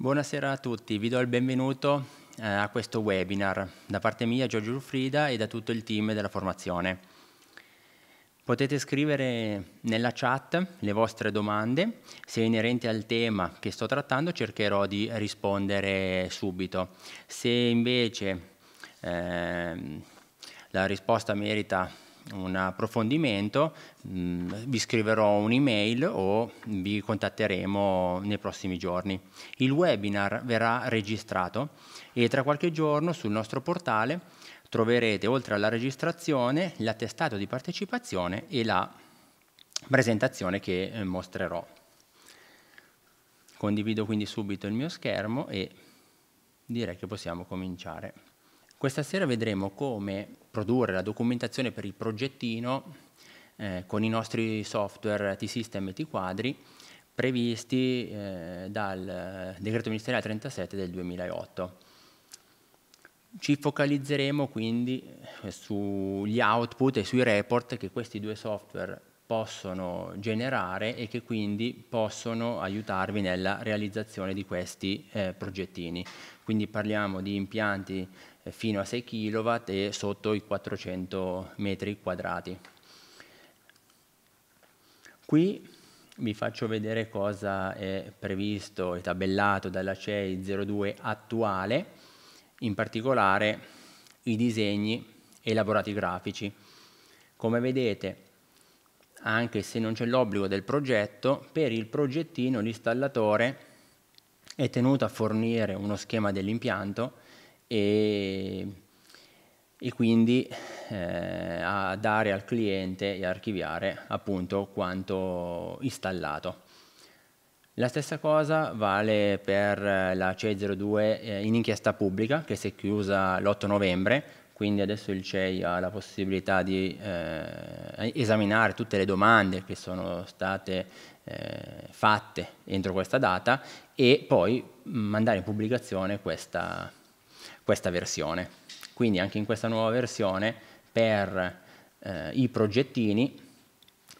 Buonasera a tutti, vi do il benvenuto eh, a questo webinar da parte mia Giorgio Giuffrida e da tutto il team della formazione. Potete scrivere nella chat le vostre domande, se inerenti al tema che sto trattando cercherò di rispondere subito. Se invece eh, la risposta merita un approfondimento, mh, mm, vi scriverò un'email o vi contatteremo nei prossimi giorni. Il webinar verrà registrato e tra qualche giorno sul nostro portale troverete oltre alla registrazione l'attestato di partecipazione e la presentazione che eh, mostrerò. Condivido quindi subito il mio schermo e direi che possiamo cominciare. Questa sera vedremo come produrre la documentazione per il progettino eh, con i nostri software T-System e T-Quadri previsti eh, dal eh, decreto ministeriale 37 del 2008. Ci focalizzeremo quindi eh, sugli output e sui report che questi due software possono generare e che quindi possono aiutarvi nella realizzazione di questi eh, progettini. Quindi parliamo di impianti eh, fino a 6 kW e sotto i 400 metri quadrati. Qui vi faccio vedere cosa è previsto e tabellato dalla CEI 02 attuale, in particolare i disegni e i lavorati grafici. Come vedete, anche se non c'è l'obbligo del progetto, per il progettino l'installatore è tenuto a fornire uno schema dell'impianto e, e quindi eh, a dare al cliente e archiviare appunto quanto installato. La stessa cosa vale per eh, la CEI02 eh, in inchiesta pubblica che si è chiusa l'8 novembre, quindi adesso il CEI ha la possibilità di eh, esaminare tutte le domande che sono state eh, fatte entro questa data e poi mm, mandare in pubblicazione questa, questa versione. Quindi anche in questa nuova versione per eh, i progettini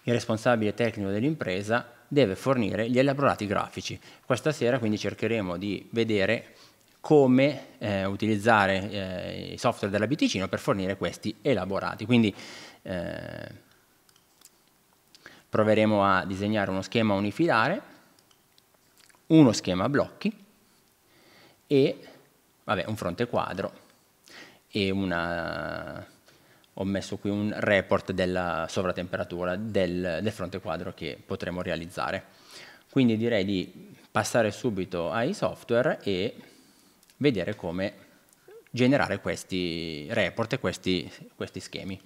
il responsabile tecnico dell'impresa deve fornire gli elaborati grafici. Questa sera quindi cercheremo di vedere come eh, utilizzare eh, i software della Biticino per fornire questi elaborati. Quindi eh, proveremo a disegnare uno schema unifilare, uno schema blocchi e vabbè, un fronte quadro e una, ho messo qui un report della sovratemperatura del, del fronte quadro che potremo realizzare. Quindi direi di passare subito ai software e vedere come generare questi report e questi, questi schemi.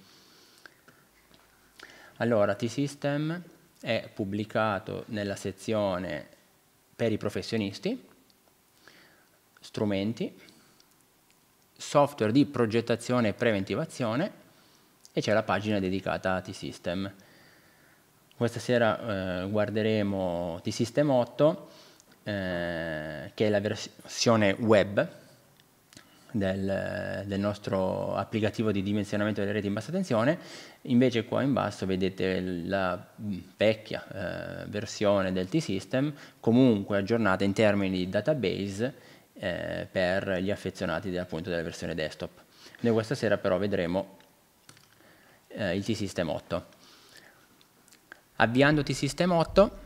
Allora, T-System è pubblicato nella sezione per i professionisti, strumenti, software di progettazione e preventivazione e c'è la pagina dedicata a T-System. Questa sera eh, guarderemo T-System 8, eh, che è la versione web del, del, nostro applicativo di dimensionamento delle reti in bassa tensione, invece qua in basso vedete la vecchia eh, versione del T-System, comunque aggiornata in termini di database, eh, per gli affezionati appunto, della versione desktop. Noi questa sera però vedremo eh, il T-System 8. Avviando T-System 8,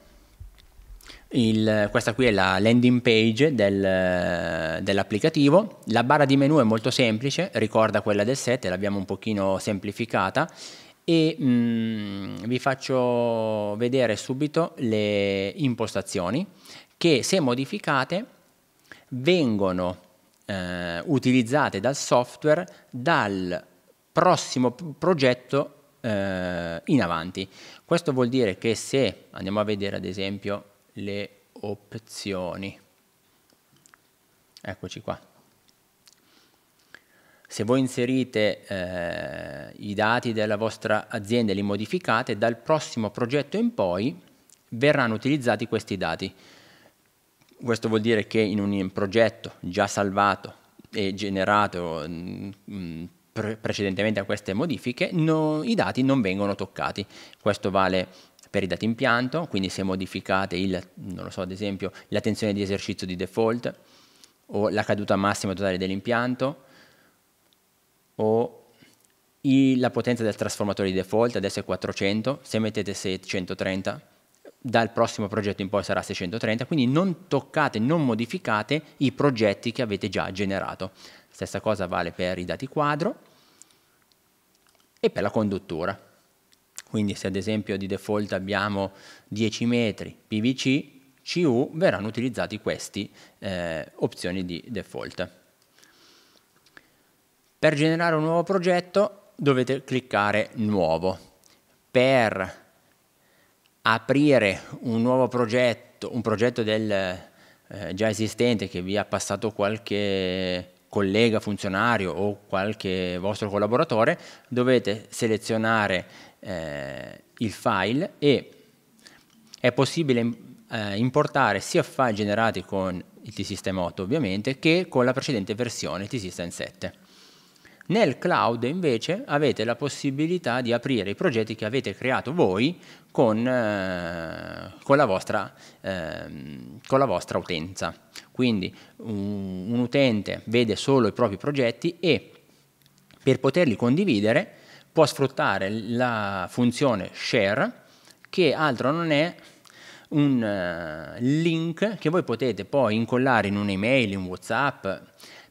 il, questa qui è la landing page del, dell'applicativo, la barra di menu è molto semplice, ricorda quella del 7, l'abbiamo un pochino semplificata e mh, mm, vi faccio vedere subito le impostazioni che se modificate vengono eh, utilizzate dal software dal prossimo progetto eh, in avanti. Questo vuol dire che se andiamo a vedere ad esempio le opzioni, eccoci qua, se voi inserite eh, i dati della vostra azienda e li modificate, dal prossimo progetto in poi verranno utilizzati questi dati. Questo vuol dire che in un progetto già salvato e generato mm, mm, pre precedentemente a queste modifiche, no, i dati non vengono toccati. Questo vale per i dati impianto, quindi se modificate il, so, ad esempio, la tensione di esercizio di default o la caduta massima totale dell'impianto o la potenza del trasformatore di default, adesso è 400, se mettete 630 dal prossimo progetto in poi sarà 630, quindi non toccate, non modificate i progetti che avete già generato. Stessa cosa vale per i dati quadro e per la conduttura. Quindi se ad esempio di default abbiamo 10 metri PVC, CU, verranno utilizzati queste eh, opzioni di default. Per generare un nuovo progetto dovete cliccare nuovo. Per aprire un nuovo progetto, un progetto del, eh, già esistente che vi ha passato qualche collega funzionario o qualche vostro collaboratore, dovete selezionare eh, il file e è possibile eh, importare sia file generati con il T-System 8 ovviamente che con la precedente versione T-System 7. Nel cloud invece avete la possibilità di aprire i progetti che avete creato voi con, eh, con, la, vostra, eh, con la, vostra, utenza. Quindi un, un utente vede solo i propri progetti e per poterli condividere può sfruttare la funzione share che altro non è un uh, link che voi potete poi incollare in un'email, in un WhatsApp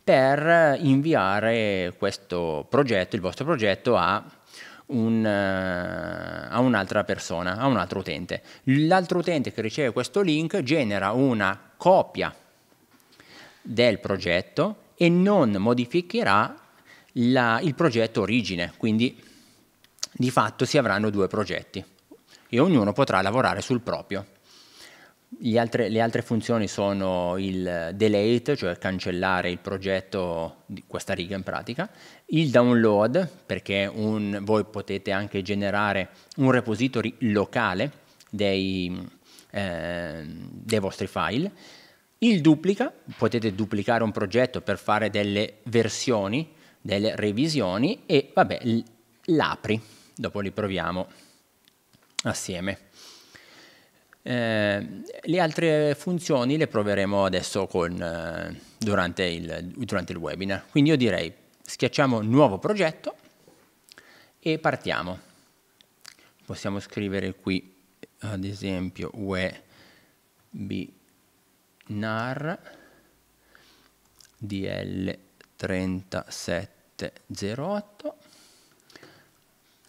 per inviare questo progetto, il vostro progetto, a un, eh, a un'altra persona, a un altro utente. L'altro utente che riceve questo link genera una copia del progetto e non modificherà la, il progetto origine, quindi di fatto si avranno due progetti e ognuno potrà lavorare sul proprio altre, le altre funzioni sono il delete, cioè cancellare il progetto di questa riga in pratica, il download, perché un, voi potete anche generare un repository locale dei, eh, dei vostri file, il duplica, potete duplicare un progetto per fare delle versioni, delle revisioni e vabbè, l'apri, dopo li proviamo assieme. Eh, le altre funzioni le proveremo adesso con, eh, durante, il, durante il webinar. Quindi io direi schiacciamo nuovo progetto e partiamo. Possiamo scrivere qui ad esempio webinar dl3708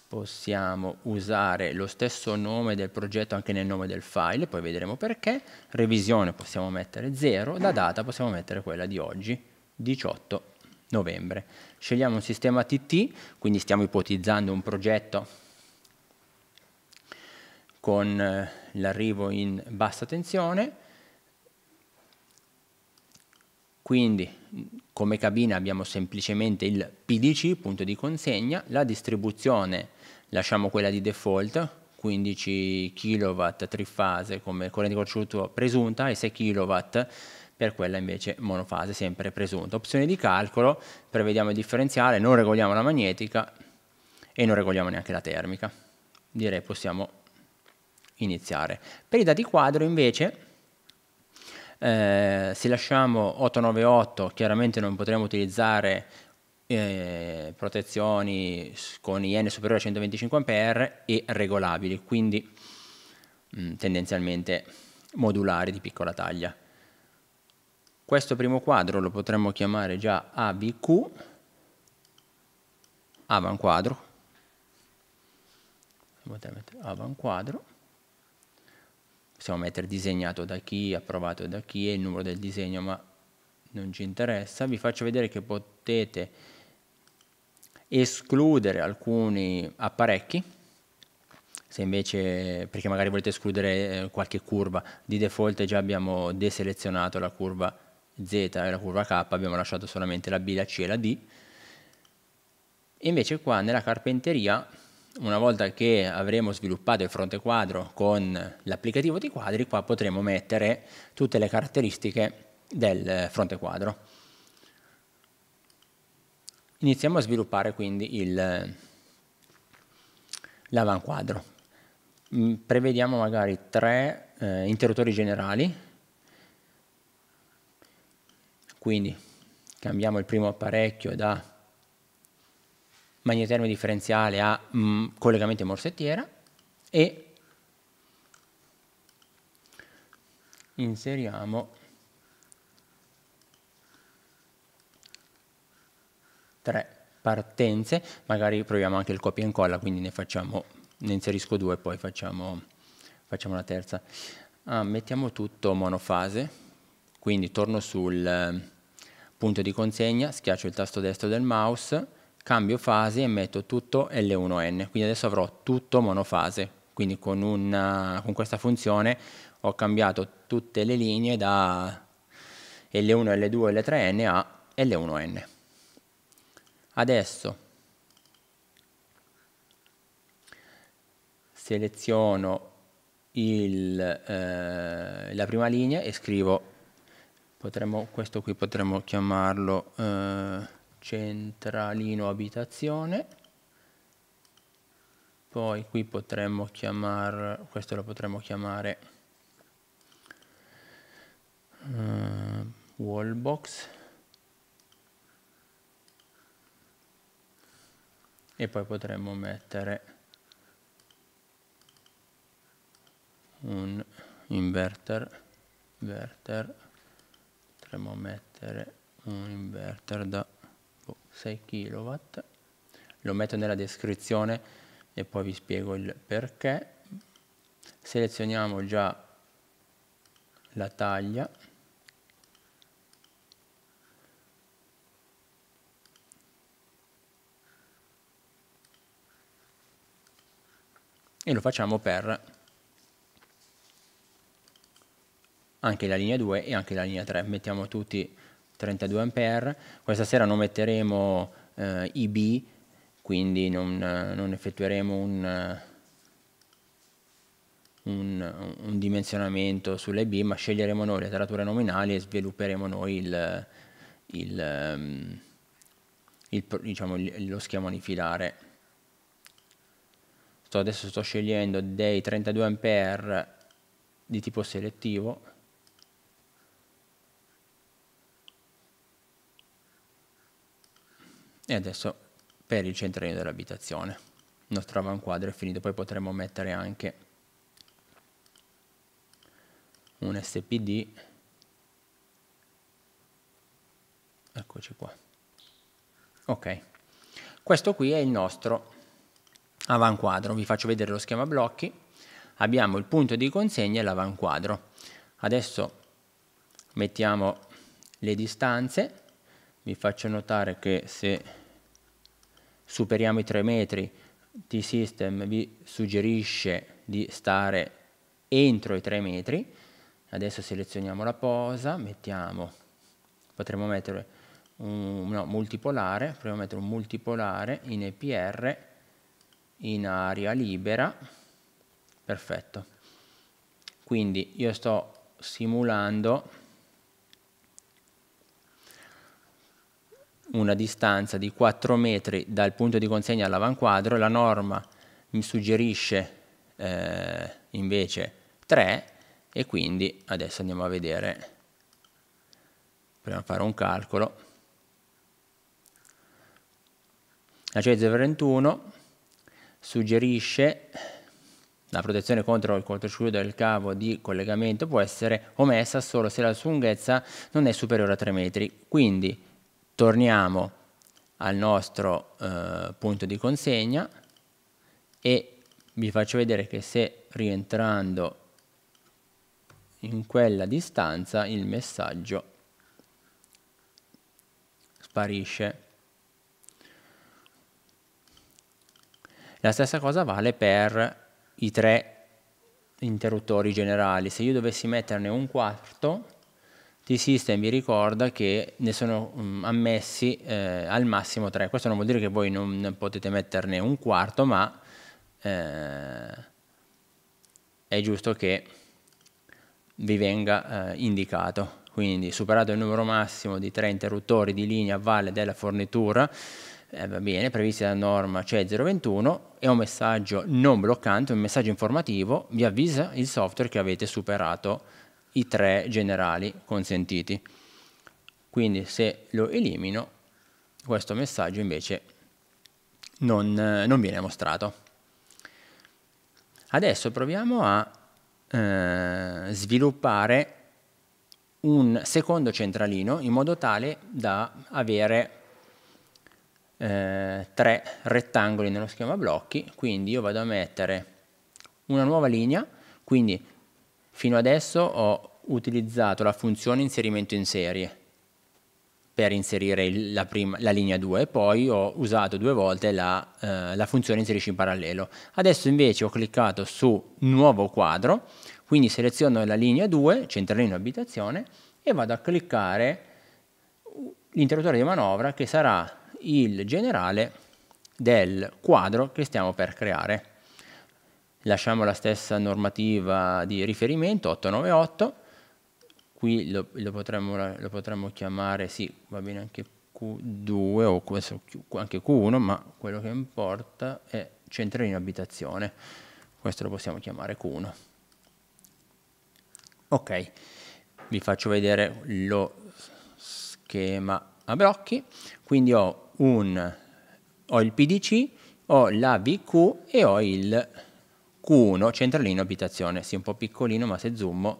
possiamo usare lo stesso nome del progetto anche nel nome del file, poi vedremo perché, revisione possiamo mettere 0, la data possiamo mettere quella di oggi, 18 novembre. Scegliamo un sistema TT, quindi stiamo ipotizzando un progetto con eh, l'arrivo in bassa tensione, quindi come cabina abbiamo semplicemente il PDC, punto di consegna, la distribuzione lasciamo quella di default, 15 kW trifase come corrente di corciuto presunta e 6 kW per quella invece monofase sempre presunta. Opzione di calcolo, prevediamo il differenziale, non regoliamo la magnetica e non regoliamo neanche la termica. Direi possiamo iniziare. Per i dati quadro invece eh, se lasciamo 898 chiaramente non potremo utilizzare eh, protezioni con IN superiore a 125 A e regolabili, quindi mh, mm, tendenzialmente modulari di piccola taglia. Questo primo quadro lo potremmo chiamare già ABQ, avanquadro, avanquadro, possiamo mettere disegnato da chi, approvato da chi e il numero del disegno, ma non ci interessa. Vi faccio vedere che potete escludere alcuni apparecchi, se invece, perché magari volete escludere eh, qualche curva, di default già abbiamo deselezionato la curva Z e la curva K, abbiamo lasciato solamente la B, la C e la D, invece qua nella carpenteria una volta che avremo sviluppato il fronte quadro con l'applicativo di quadri, qua potremo mettere tutte le caratteristiche del eh, fronte quadro. Iniziamo a sviluppare quindi il, eh, l'avanquadro. Mm, prevediamo magari tre eh, interruttori generali, quindi cambiamo il primo apparecchio da magnetermio differenziale a mh, mm, collegamento in morsettiera e inseriamo tre partenze, magari proviamo anche il copia e incolla, quindi ne, facciamo, ne inserisco due e poi facciamo, facciamo la terza. Ah, mettiamo tutto monofase, quindi torno sul ehm, punto di consegna, schiaccio il tasto destro del mouse, cambio fase e metto tutto L1N, quindi adesso avrò tutto monofase, quindi con, una, con questa funzione ho cambiato tutte le linee da L1, L2, L3N a L1N. Adesso seleziono il, eh, la prima linea e scrivo, potremmo, questo qui potremmo chiamarlo eh, centralino abitazione, poi qui potremmo chiamare, questo lo potremmo chiamare eh, wallbox, e poi potremmo mettere un inverter, inverter potremmo mettere un inverter da 6 boh, kW lo metto nella descrizione e poi vi spiego il perché selezioniamo già la taglia e lo facciamo per anche la linea 2 e anche la linea 3. Mettiamo tutti 32 ampere. questa sera non metteremo eh, IB, quindi non, non effettueremo un, un, un, dimensionamento sulle B, ma sceglieremo noi le tarature nominali e svilupperemo noi il, il, ehm, il, diciamo, lo schema di filare sto, adesso sto scegliendo dei 32 A di tipo selettivo e adesso per il centrino dell'abitazione il nostro avanquadro è finito poi potremmo mettere anche un spd eccoci qua ok questo qui è il nostro avanquadro, vi faccio vedere lo schema blocchi, abbiamo il punto di consegna e l'avanquadro. Adesso mettiamo le distanze, vi faccio notare che se superiamo i 3 metri T-System vi suggerisce di stare entro i 3 metri, adesso selezioniamo la posa, mettiamo, potremmo mettere un no, multipolare, proviamo a mettere un multipolare in EPR in aria libera, perfetto. Quindi io sto simulando una distanza di 4 metri dal punto di consegna all'avanquadro, la norma mi suggerisce eh, invece 3 e quindi adesso andiamo a vedere, proviamo a fare un calcolo, la CEZ 21 suggerisce la protezione contro il cortocircuito del cavo di collegamento può essere omessa solo se la sua lunghezza non è superiore a 3 metri. Quindi torniamo al nostro eh, punto di consegna e vi faccio vedere che se rientrando in quella distanza il messaggio sparisce. La stessa cosa vale per i tre interruttori generali. Se io dovessi metterne un quarto, T-System vi ricorda che ne sono mm, ammessi eh, al massimo tre. Questo non vuol dire che voi non potete metterne un quarto, ma eh, è giusto che vi venga eh, indicato. Quindi superato il numero massimo di tre interruttori di linea a valle della fornitura, eh, va bene, previsti dalla norma, ce cioè 021, è un messaggio non bloccante, un messaggio informativo, vi avvisa il software che avete superato i tre generali consentiti. Quindi se lo elimino, questo messaggio invece non, eh, non viene mostrato. Adesso proviamo a eh, sviluppare un secondo centralino in modo tale da avere eh, tre rettangoli nello schema blocchi, quindi io vado a mettere una nuova linea, quindi fino adesso ho utilizzato la funzione inserimento in serie per inserire la, prima, la linea 2 e poi ho usato due volte la, eh, la funzione inserisci in parallelo. Adesso invece ho cliccato su nuovo quadro, quindi seleziono la linea 2, centralino abitazione, e vado a cliccare l'interruttore di manovra che sarà il generale del quadro che stiamo per creare. Lasciamo la stessa normativa di riferimento 898, qui lo, lo, potremmo, lo potremmo, chiamare, sì, va bene anche Q2 o anche Q1, ma quello che importa è in abitazione, questo lo possiamo chiamare Q1. Ok, vi faccio vedere lo schema a blocchi, quindi ho un, ho il PDC, ho la VQ e ho il Q1, centralino abitazione, sì un po' piccolino ma se zoom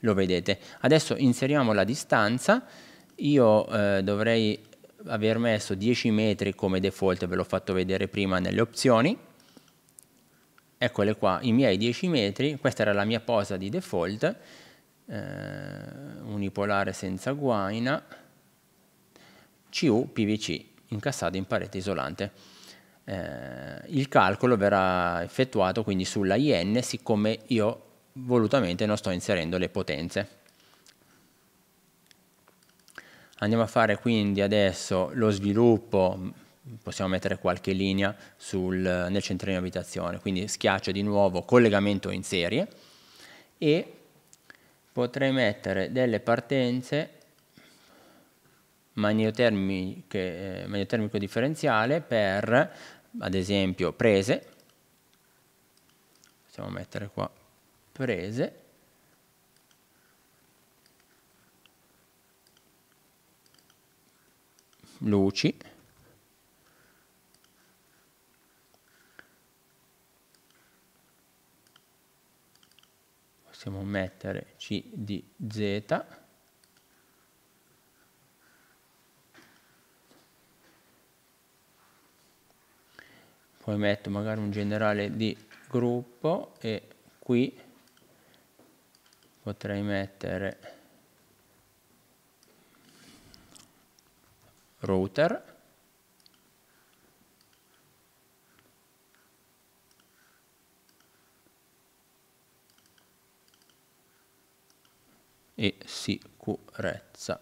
lo vedete. Adesso inseriamo la distanza, io eh, dovrei aver messo 10 metri come default, ve l'ho fatto vedere prima nelle opzioni, eccole qua, i miei 10 metri, questa era la mia posa di default, eh, unipolare senza guaina, CU PVC, incassato in parete isolante. Eh, il calcolo verrà effettuato quindi sulla IN siccome io volutamente non sto inserendo le potenze. Andiamo a fare quindi adesso lo sviluppo, possiamo mettere qualche linea sul, nel centrino abitazione, quindi schiaccio di nuovo collegamento in serie e potrei mettere delle partenze eh, magnetotermico differenziale per, ad esempio, prese, possiamo mettere qua prese, luci, possiamo mettere C di Z, poi metto magari un generale di gruppo e qui potrei mettere router e sicurezza.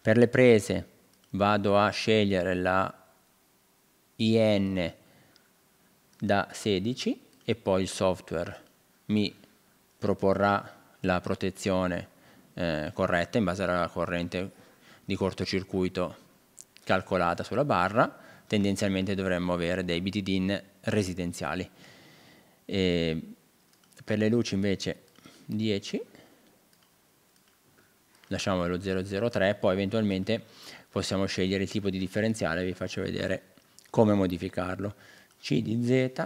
Per le prese vado a scegliere la IN da 16 e poi il software mi proporrà la protezione eh, corretta in base alla corrente di cortocircuito calcolata sulla barra, tendenzialmente dovremmo avere dei BTDIN residenziali. E per le luci invece 10, lasciamo lo 003, poi eventualmente possiamo scegliere il tipo di differenziale, vi faccio vedere come modificarlo. C di Z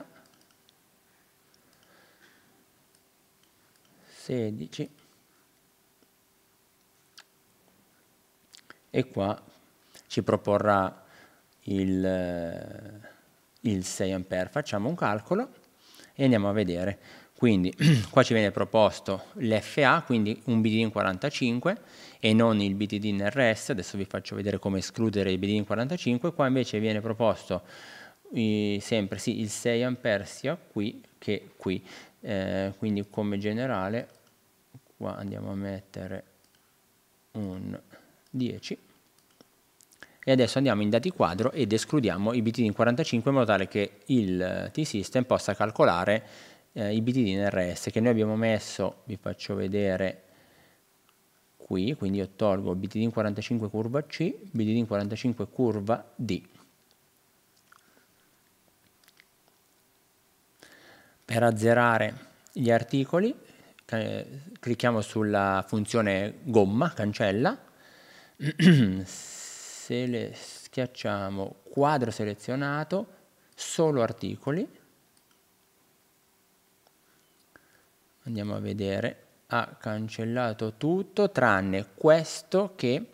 16 e qua ci proporrà il, il 6 A. Facciamo un calcolo e andiamo a vedere. Quindi qua ci viene proposto l'FA, quindi un BD in 45 e non il BTD in RS, adesso vi faccio vedere come escludere il BTD in 45, qua invece viene proposto eh, sempre sì, il 6 A sia qui che qui, eh, quindi come generale qua andiamo a mettere un 10 e adesso andiamo in dati quadro ed escludiamo i BTD in 45 in modo tale che il eh, T-System possa calcolare eh, i BTD in RS che noi abbiamo messo, vi faccio vedere qui, quindi io tolgo BTD 45 curva C, BTD 45 curva D. Per azzerare gli articoli eh, clicchiamo sulla funzione gomma, cancella, se le schiacciamo quadro selezionato, solo articoli, andiamo a vedere ha cancellato tutto tranne questo che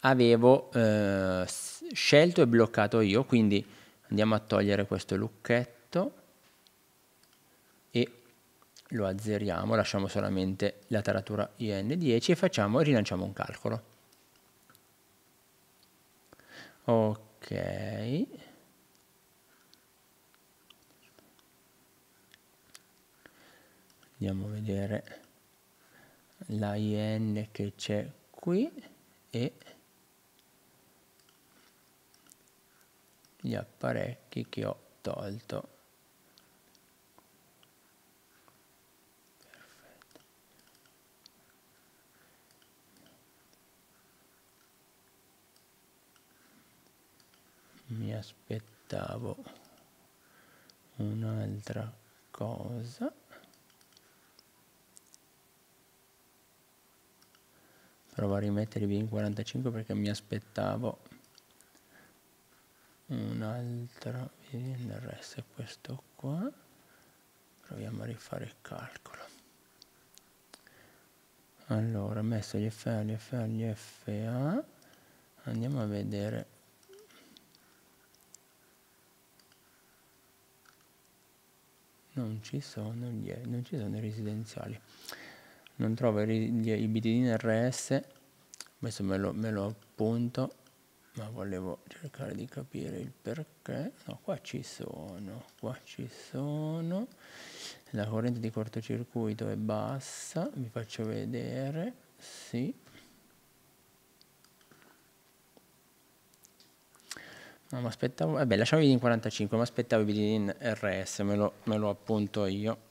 avevo eh, scelto e bloccato io, quindi andiamo a togliere questo lucchetto e lo azzeriamo, lasciamo solamente la taratura IN10 e facciamo, rilanciamo un calcolo. Ok. Andiamo a vedere la IN che c'è qui e gli apparecchi che ho tolto. Mi aspettavo un'altra cosa. Provo a rimettervi in 45 perché mi aspettavo un'altra nel resto è questo qua proviamo a rifare il calcolo allora ho messo gli FA gli FA gli FA andiamo a vedere non ci sono gli non ci sono i residenziali non trovo i gli in RS, questo me lo, me lo appunto, ma volevo cercare di capire il perché. No, qua ci sono, qua ci sono. La corrente di cortocircuito è bassa, vi faccio vedere, sì. No, ma aspettavo, vabbè, lasciamo in 45, ma aspettavo i in RS, me lo, me lo appunto io.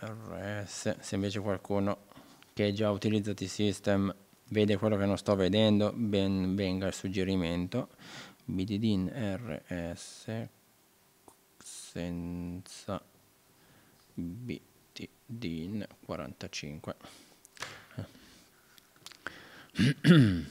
RS, eh, se invece qualcuno che già utilizza T-System vede quello che non sto vedendo, ben venga il suggerimento. Bididin RS senza btdin 45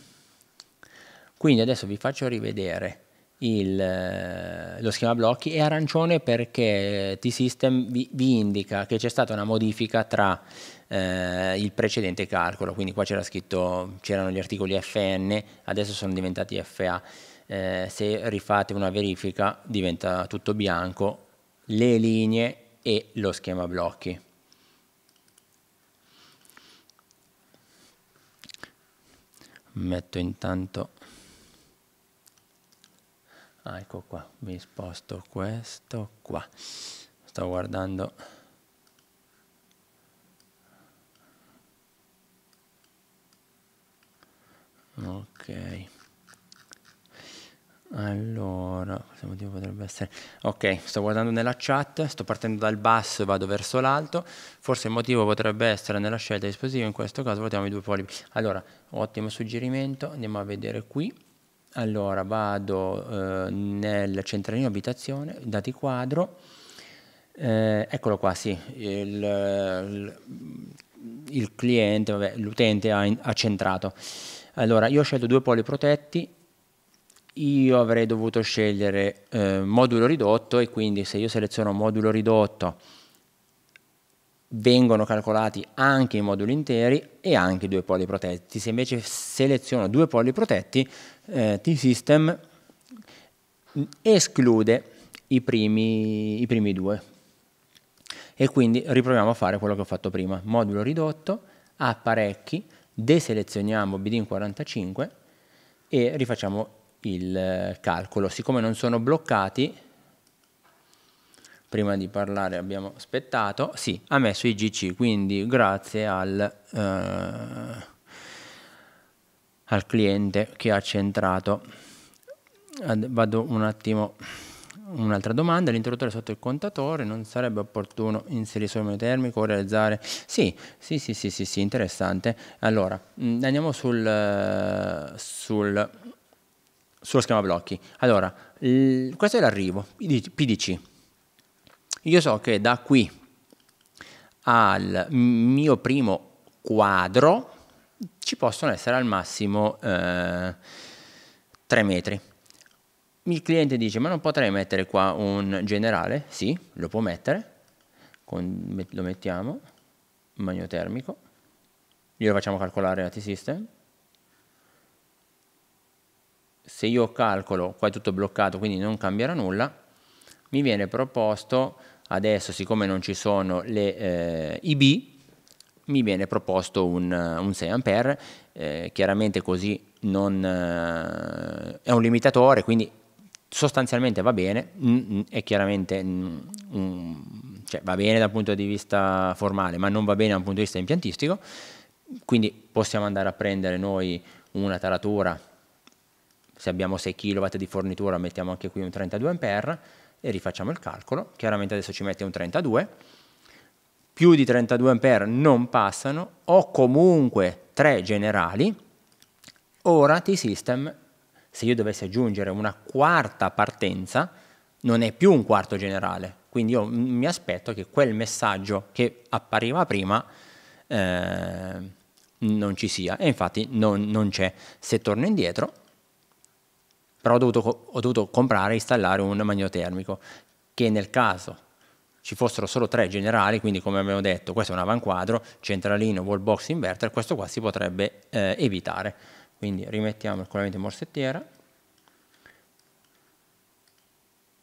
quindi adesso vi faccio rivedere il, eh, lo schema blocchi è arancione perché T-System vi, vi, indica che c'è stata una modifica tra eh, il precedente calcolo, quindi qua c'era scritto, c'erano gli articoli FN, adesso sono diventati FA, eh, se rifate una verifica diventa tutto bianco, le linee e lo schema blocchi. Metto intanto Ah, ecco qua, mi sposto questo qua. Sto guardando ok allora questo motivo potrebbe essere ok sto guardando nella chat sto partendo dal basso e vado verso l'alto forse il motivo potrebbe essere nella scelta di in questo caso votiamo i due polipi allora ottimo suggerimento andiamo a vedere qui allora vado eh, nel centralino abitazione, dati quadro, eh, eccolo qua, sì, il, il cliente, vabbè, l'utente ha, ha, centrato. Allora io ho scelto due poli protetti, io avrei dovuto scegliere eh, modulo ridotto e quindi se io seleziono modulo ridotto vengono calcolati anche i moduli interi e anche i due poli protetti. Se invece seleziono due poli protetti, eh, T-System esclude i primi, i primi due. E quindi riproviamo a fare quello che ho fatto prima. Modulo ridotto, apparecchi, deselezioniamo bdin 45 e rifacciamo il eh, calcolo. Siccome non sono bloccati, prima di parlare abbiamo aspettato, sì, ha messo i GC, quindi grazie al, eh, al cliente che ha centrato. Ad, vado un attimo, un'altra domanda, l'interruttore sotto il contatore, non sarebbe opportuno inserire solo il termico o realizzare? Sì, sì, sì, sì, sì, sì interessante. Allora, mm, andiamo sul, sul, sullo schema blocchi. Allora, l, questo è l'arrivo, PDC io so che da qui al mio primo quadro ci possono essere al massimo eh, 3 metri. Il cliente dice ma non potrei mettere qua un generale? Sì, lo può mettere, Con, lo mettiamo, magnetermico, glielo facciamo calcolare a T-System. Se io calcolo, qua è tutto bloccato quindi non cambierà nulla, mi viene proposto adesso siccome non ci sono le eh, IB, mi viene proposto un, eh, un 6A, eh, chiaramente così non, eh, è un limitatore, quindi sostanzialmente va bene, mm, è chiaramente mm, mm, cioè, va bene dal punto di vista formale, ma non va bene dal punto di vista impiantistico, quindi possiamo andare a prendere noi una taratura, se abbiamo 6 kW di fornitura mettiamo anche qui un 32 A, e rifacciamo il calcolo, chiaramente adesso ci mette un 32, più di 32 A non passano, ho comunque tre generali, ora T-System, se io dovessi aggiungere una quarta partenza, non è più un quarto generale, quindi io mi aspetto che quel messaggio che appariva prima eh, non ci sia, e infatti non, non c'è. Se torno indietro, però ho dovuto, ho dovuto comprare e installare un magnetermico che nel caso ci fossero solo tre generali, quindi come abbiamo detto questo è un avanquadro, centralino, wall box, inverter, questo qua si potrebbe eh, evitare. Quindi rimettiamo il collegamento in morsettiera,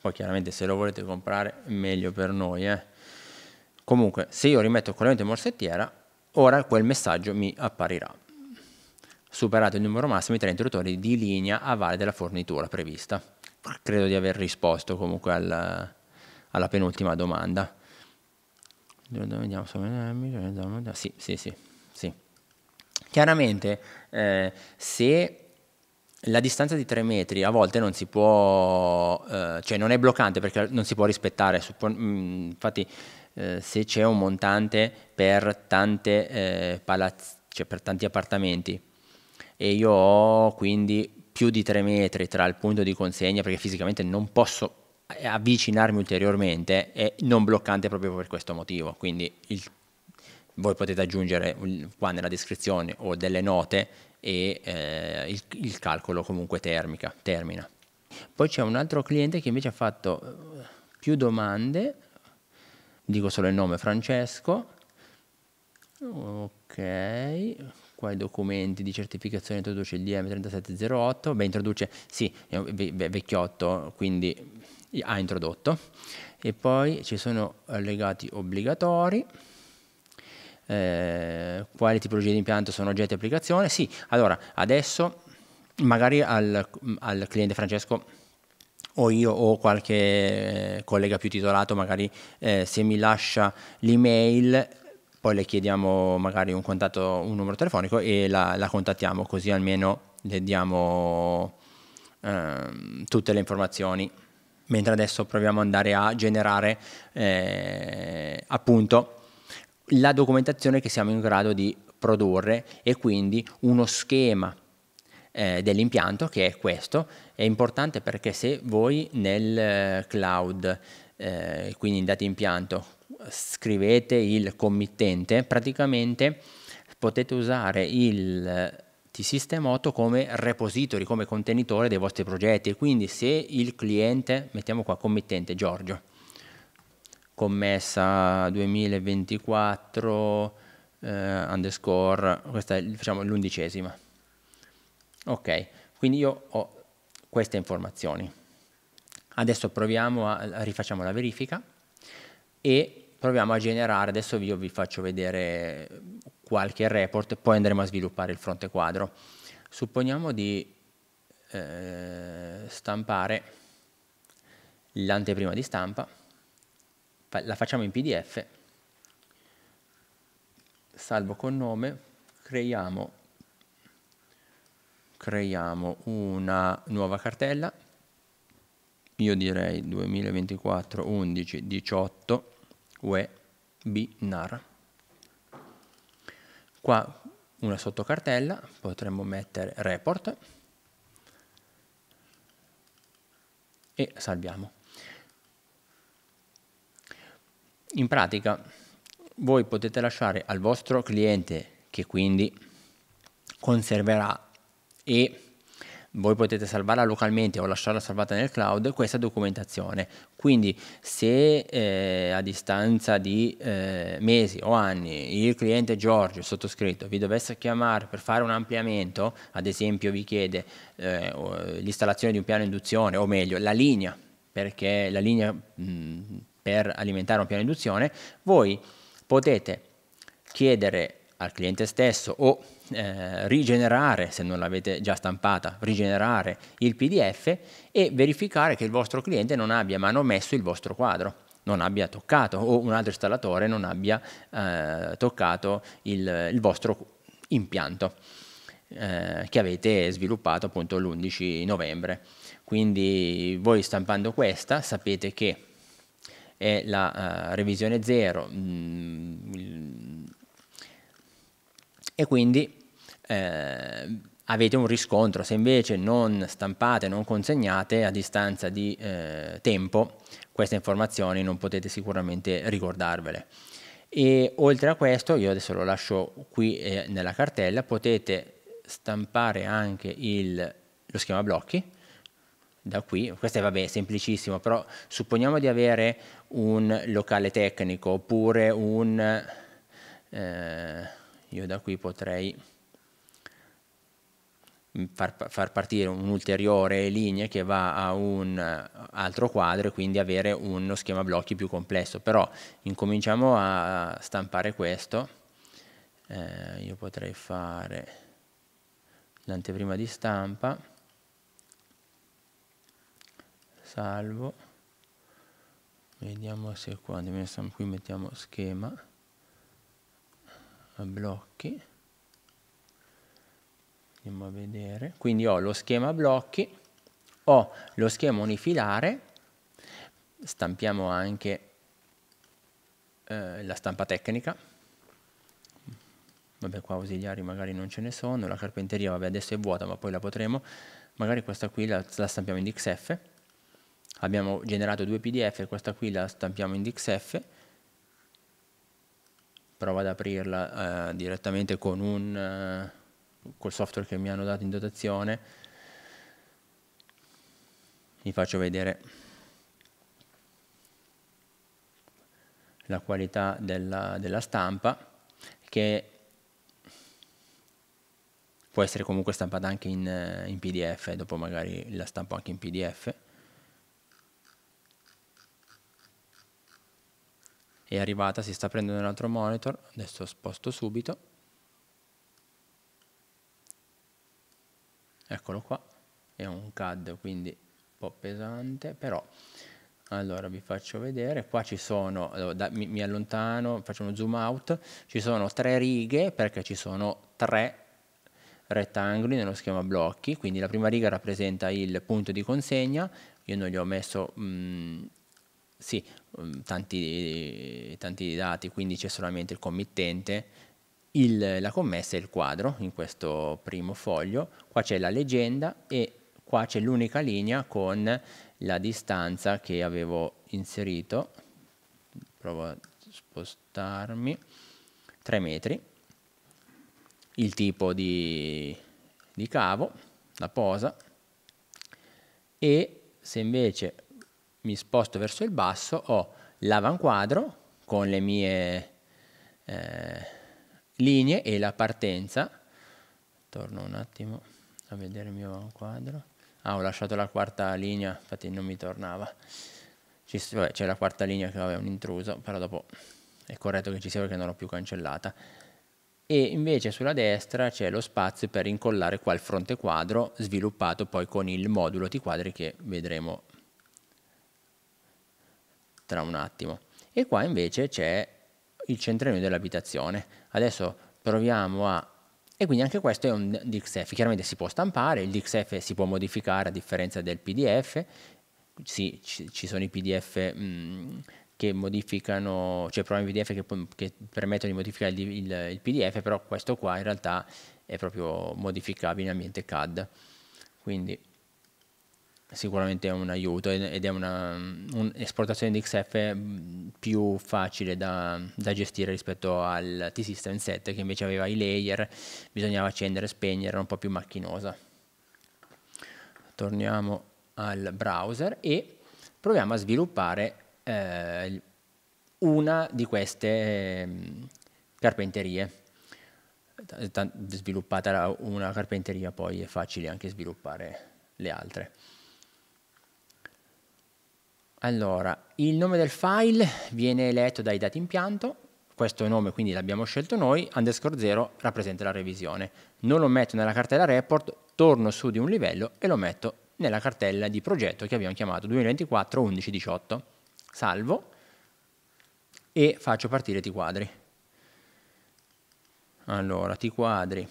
poi chiaramente se lo volete comprare meglio per noi. Eh. Comunque se io rimetto il collegamento in morsettiera, ora quel messaggio mi apparirà superato il numero massimo di tre interruttori di linea a valle della fornitura prevista. Credo di aver risposto comunque alla, alla penultima domanda. Vediamo eh, Sì, sì, sì. sì. Chiaramente, eh, se la distanza di 3 metri a volte non si può, eh, cioè non è bloccante perché non si può rispettare. Mm, infatti, eh, se c'è un montante per, tante, eh, palaz- cioè per tanti appartamenti, e io ho quindi più di tre metri tra il punto di consegna perché fisicamente non posso eh, avvicinarmi ulteriormente è non bloccante proprio per questo motivo. Quindi il, voi potete aggiungere qua nella descrizione o delle note e eh, il, il, calcolo comunque termica, termina. Poi c'è un altro cliente che invece ha fatto eh, più domande, dico solo il nome Francesco, ok, qua i documenti di certificazione introduce il DM3708, beh introduce, sì, è vecchiotto, quindi ha introdotto, e poi ci sono eh, legati obbligatori, eh, quali tipologie di impianto sono oggetti di applicazione, sì, allora adesso magari al, al cliente Francesco o io o qualche eh, collega più titolato magari eh, se mi lascia l'email poi le chiediamo magari un contatto, un numero telefonico e la, la contattiamo così almeno le diamo eh, tutte le informazioni. Mentre adesso proviamo ad andare a generare eh, appunto la documentazione che siamo in grado di produrre e quindi uno schema eh, dell'impianto che è questo. È importante perché se voi nel eh, cloud, eh, quindi in dati impianto, scrivete il committente, praticamente potete usare il T-System 8 come repository, come contenitore dei vostri progetti. Quindi se il cliente, mettiamo qua committente Giorgio, commessa 2024 eh, underscore, questa è diciamo, l'undicesima. Ok, quindi io ho queste informazioni. Adesso proviamo a, a rifacciamo la verifica e proviamo a generare, adesso io vi faccio vedere qualche report, poi andremo a sviluppare il fronte quadro. Supponiamo di eh, stampare l'anteprima di stampa, la facciamo in PDF, salvo con nome, creiamo, creiamo una nuova cartella, io direi 2024 11 18 webinar. Qua una sottocartella, potremmo mettere report e salviamo. In pratica voi potete lasciare al vostro cliente che quindi conserverà e voi potete salvarla localmente o lasciarla salvata nel cloud, questa documentazione. Quindi se eh, a distanza di eh, mesi o anni il cliente Giorgio, sottoscritto, vi dovesse chiamare per fare un ampliamento, ad esempio vi chiede eh, l'installazione di un piano induzione, o meglio la linea, perché la linea mh, per alimentare un piano induzione, voi potete chiedere al cliente stesso o eh, rigenerare, se non l'avete già stampata, rigenerare il PDF e verificare che il vostro cliente non abbia manomesso il vostro quadro, non abbia toccato o un altro installatore non abbia eh, toccato il, il, vostro impianto eh, che avete sviluppato appunto l'11 novembre. Quindi voi stampando questa sapete che è la uh, revisione 0, e quindi eh, avete un riscontro. Se invece non stampate, non consegnate a distanza di eh, tempo, queste informazioni non potete sicuramente ricordarvele. E oltre a questo, io adesso lo lascio qui eh, nella cartella, potete stampare anche il, lo schema blocchi, da qui, questo è vabbè, semplicissimo, però supponiamo di avere un locale tecnico oppure un... Eh, io da qui potrei far, far partire un'ulteriore linea che va a un altro quadro e quindi avere uno schema blocchi più complesso, però incominciamo a stampare questo, eh, io potrei fare l'anteprima di stampa, salvo, vediamo se qua, qui mettiamo schema, a blocchi andiamo a vedere quindi ho lo schema blocchi ho lo schema unifilare stampiamo anche eh, la stampa tecnica vabbè qua ausiliari magari non ce ne sono la carpenteria vabbè adesso è vuota ma poi la potremo magari questa qui la, la stampiamo in DXF abbiamo generato due PDF questa qui la stampiamo in DXF provo ad aprirla eh, direttamente con un, eh, col software che mi hanno dato in dotazione, vi faccio vedere la qualità della, della stampa che può essere comunque stampata anche in, eh, in PDF, dopo magari la stampo anche in PDF. è arrivata, si sta prendendo un altro monitor, adesso sposto subito. Eccolo qua, è un CAD quindi un po' pesante, però allora vi faccio vedere, qua ci sono, da, mi, mi, allontano, faccio uno zoom out, ci sono tre righe perché ci sono tre rettangoli nello schema blocchi, quindi la prima riga rappresenta il punto di consegna, io non gli ho messo mh, mm, sì, mm, tanti, tanti dati, quindi c'è solamente il committente, il, la commessa e il quadro in questo primo foglio, qua c'è la leggenda e qua c'è l'unica linea con la distanza che avevo inserito, provo a spostarmi, 3 metri, il tipo di, di cavo, la posa e se invece mi sposto verso il basso, ho l'avanquadro con le mie eh, linee e la partenza. Torno un attimo a vedere il mio avanquadro. Ah, ho lasciato la quarta linea, infatti non mi tornava. C'è la quarta linea che aveva un intruso, però dopo è corretto che ci sia perché non l'ho più cancellata. E invece sulla destra c'è lo spazio per incollare qua il fronte quadro sviluppato poi con il modulo T quadri che vedremo tra un attimo. E qua invece c'è il centrino dell'abitazione. Adesso proviamo a... E quindi anche questo è un DXF, chiaramente si può stampare, il DXF si può modificare a differenza del PDF, sì, ci, sono i PDF mh, che modificano, cioè programmi PDF che, che permettono di modificare il, il, il, PDF, però questo qua in realtà è proprio modificabile in ambiente CAD. Quindi sicuramente è un aiuto ed è mm, un'esportazione un di XF mm, più facile da, da gestire rispetto al T-System 7 che invece aveva i layer, bisognava accendere e spegnere, era un po' più macchinosa. Torniamo al browser e proviamo a sviluppare eh, una di queste mm, carpenterie sviluppata una carpenteria poi è facile anche sviluppare le altre. Allora, il nome del file viene letto dai dati impianto, questo nome quindi l'abbiamo scelto noi, underscore 0 rappresenta la revisione. Non lo metto nella cartella report, torno su di un livello e lo metto nella cartella di progetto che abbiamo chiamato 2024 11 18. Salvo e faccio partire ti quadri. Allora, ti quadri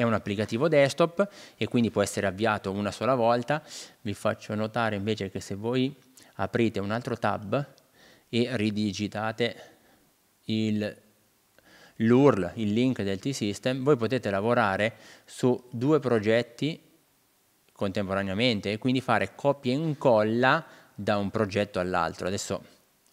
è un applicativo desktop e quindi può essere avviato una sola volta. Vi faccio notare invece che se voi aprite un altro tab e ridigitate il l'URL, il link del T-System, voi potete lavorare su due progetti contemporaneamente e quindi fare copia e incolla da un progetto all'altro. Adesso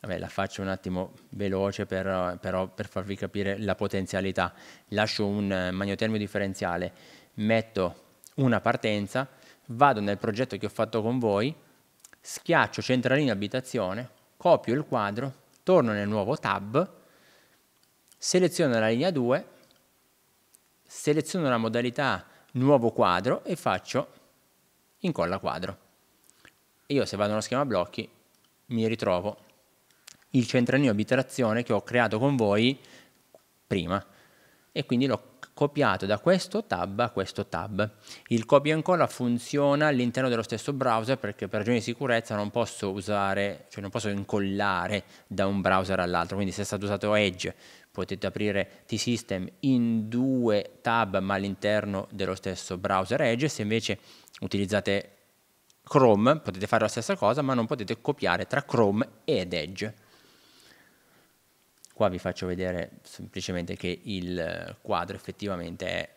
Vabbè, la faccio un attimo veloce per, però per farvi capire la potenzialità. Lascio un magnotermio differenziale, metto una partenza, vado nel progetto che ho fatto con voi, schiaccio centralina abitazione, copio il quadro, torno nel nuovo tab, seleziono la linea 2, seleziono la modalità nuovo quadro e faccio incolla quadro. io se vado nello schema blocchi mi ritrovo il centralino di trazione che ho creato con voi prima e quindi l'ho copiato da questo tab a questo tab. Il copia e incolla funziona all'interno dello stesso browser perché per ragioni di sicurezza non posso usare, cioè non posso incollare da un browser all'altro, quindi se è stato usato Edge potete aprire T-System in due tab ma all'interno dello stesso browser Edge, se invece utilizzate Chrome potete fare la stessa cosa ma non potete copiare tra Chrome ed Edge. Qua vi faccio vedere semplicemente che il eh, quadro effettivamente è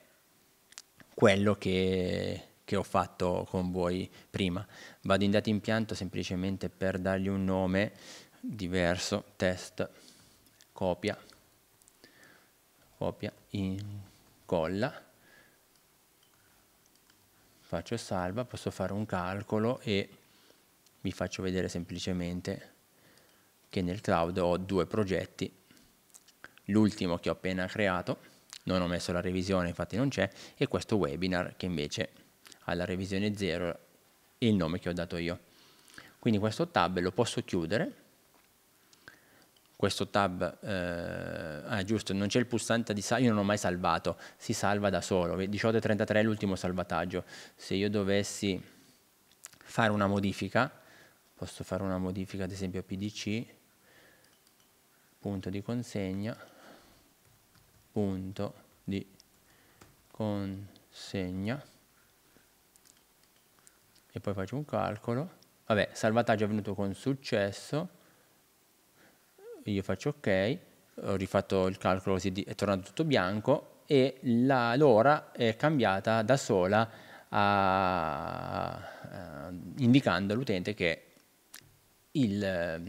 quello che, che ho fatto con voi prima. Vado in data impianto semplicemente per dargli un nome diverso, test, copia, copia, incolla, faccio salva, posso fare un calcolo e vi faccio vedere semplicemente che nel cloud ho due progetti l'ultimo che ho appena creato, non ho messo la revisione, infatti non c'è, e questo webinar che invece ha la revisione 0 e il nome che ho dato io. Quindi questo tab lo posso chiudere, questo tab, eh, ah giusto, non c'è il pulsante di salvo, io non ho mai salvato, si salva da solo, 18.33 è l'ultimo salvataggio, se io dovessi fare una modifica, posso fare una modifica ad esempio a pdc, punto di consegna, punto di consegna e poi faccio un calcolo vabbè salvataggio è avvenuto con successo io faccio ok ho rifatto il calcolo così è tornato tutto bianco e l'ora è cambiata da sola a, a, indicando all'utente che il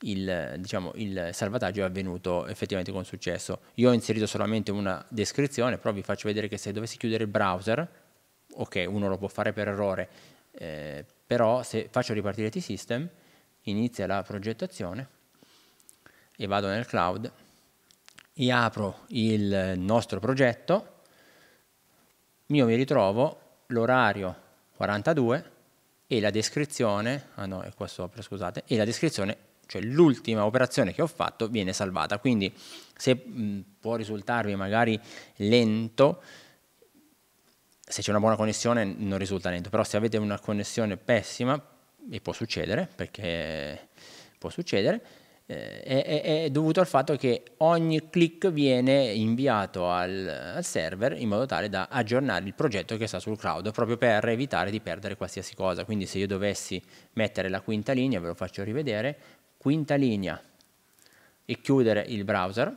il, diciamo, il, salvataggio è avvenuto effettivamente con successo. Io ho inserito solamente una descrizione, però vi faccio vedere che se dovessi chiudere il browser, ok, uno lo può fare per errore, eh, però se faccio ripartire T-System, inizia la progettazione e vado nel cloud e apro il nostro progetto, io mi ritrovo l'orario 42 e la descrizione, ah no, è qua sopra, scusate, e la descrizione cioè l'ultima operazione che ho fatto viene salvata. Quindi se mh, può risultarvi magari lento, se c'è una buona connessione non risulta lento, però se avete una connessione pessima, e può succedere, perché può succedere, eh, è, è, dovuto al fatto che ogni click viene inviato al, al, server in modo tale da aggiornare il progetto che sta sul cloud, proprio per evitare di perdere qualsiasi cosa. Quindi se io dovessi mettere la quinta linea, ve lo faccio rivedere, quinta linea e chiudere il browser.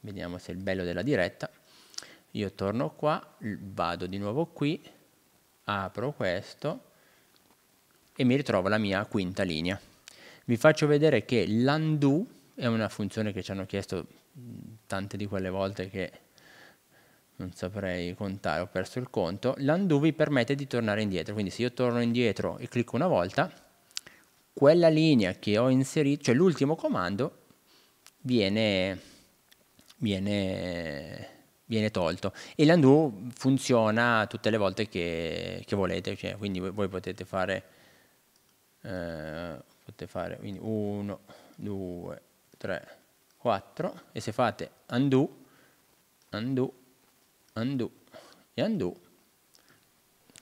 Vediamo se è il bello della diretta. Io torno qua, vado di nuovo qui, apro questo e mi ritrovo la mia quinta linea. Vi faccio vedere che l'undo è una funzione che ci hanno chiesto tante di quelle volte che non saprei contare, ho perso il conto. L'undo vi permette di tornare indietro, quindi se io torno indietro e clicco una volta, quella linea che ho inserito, cioè l'ultimo comando, viene, viene, viene tolto. E l'undo funziona tutte le volte che, che volete, cioè, quindi voi potete fare, eh, potete fare 1, 2, 3, 4 e se fate undo, undo, undo e undo,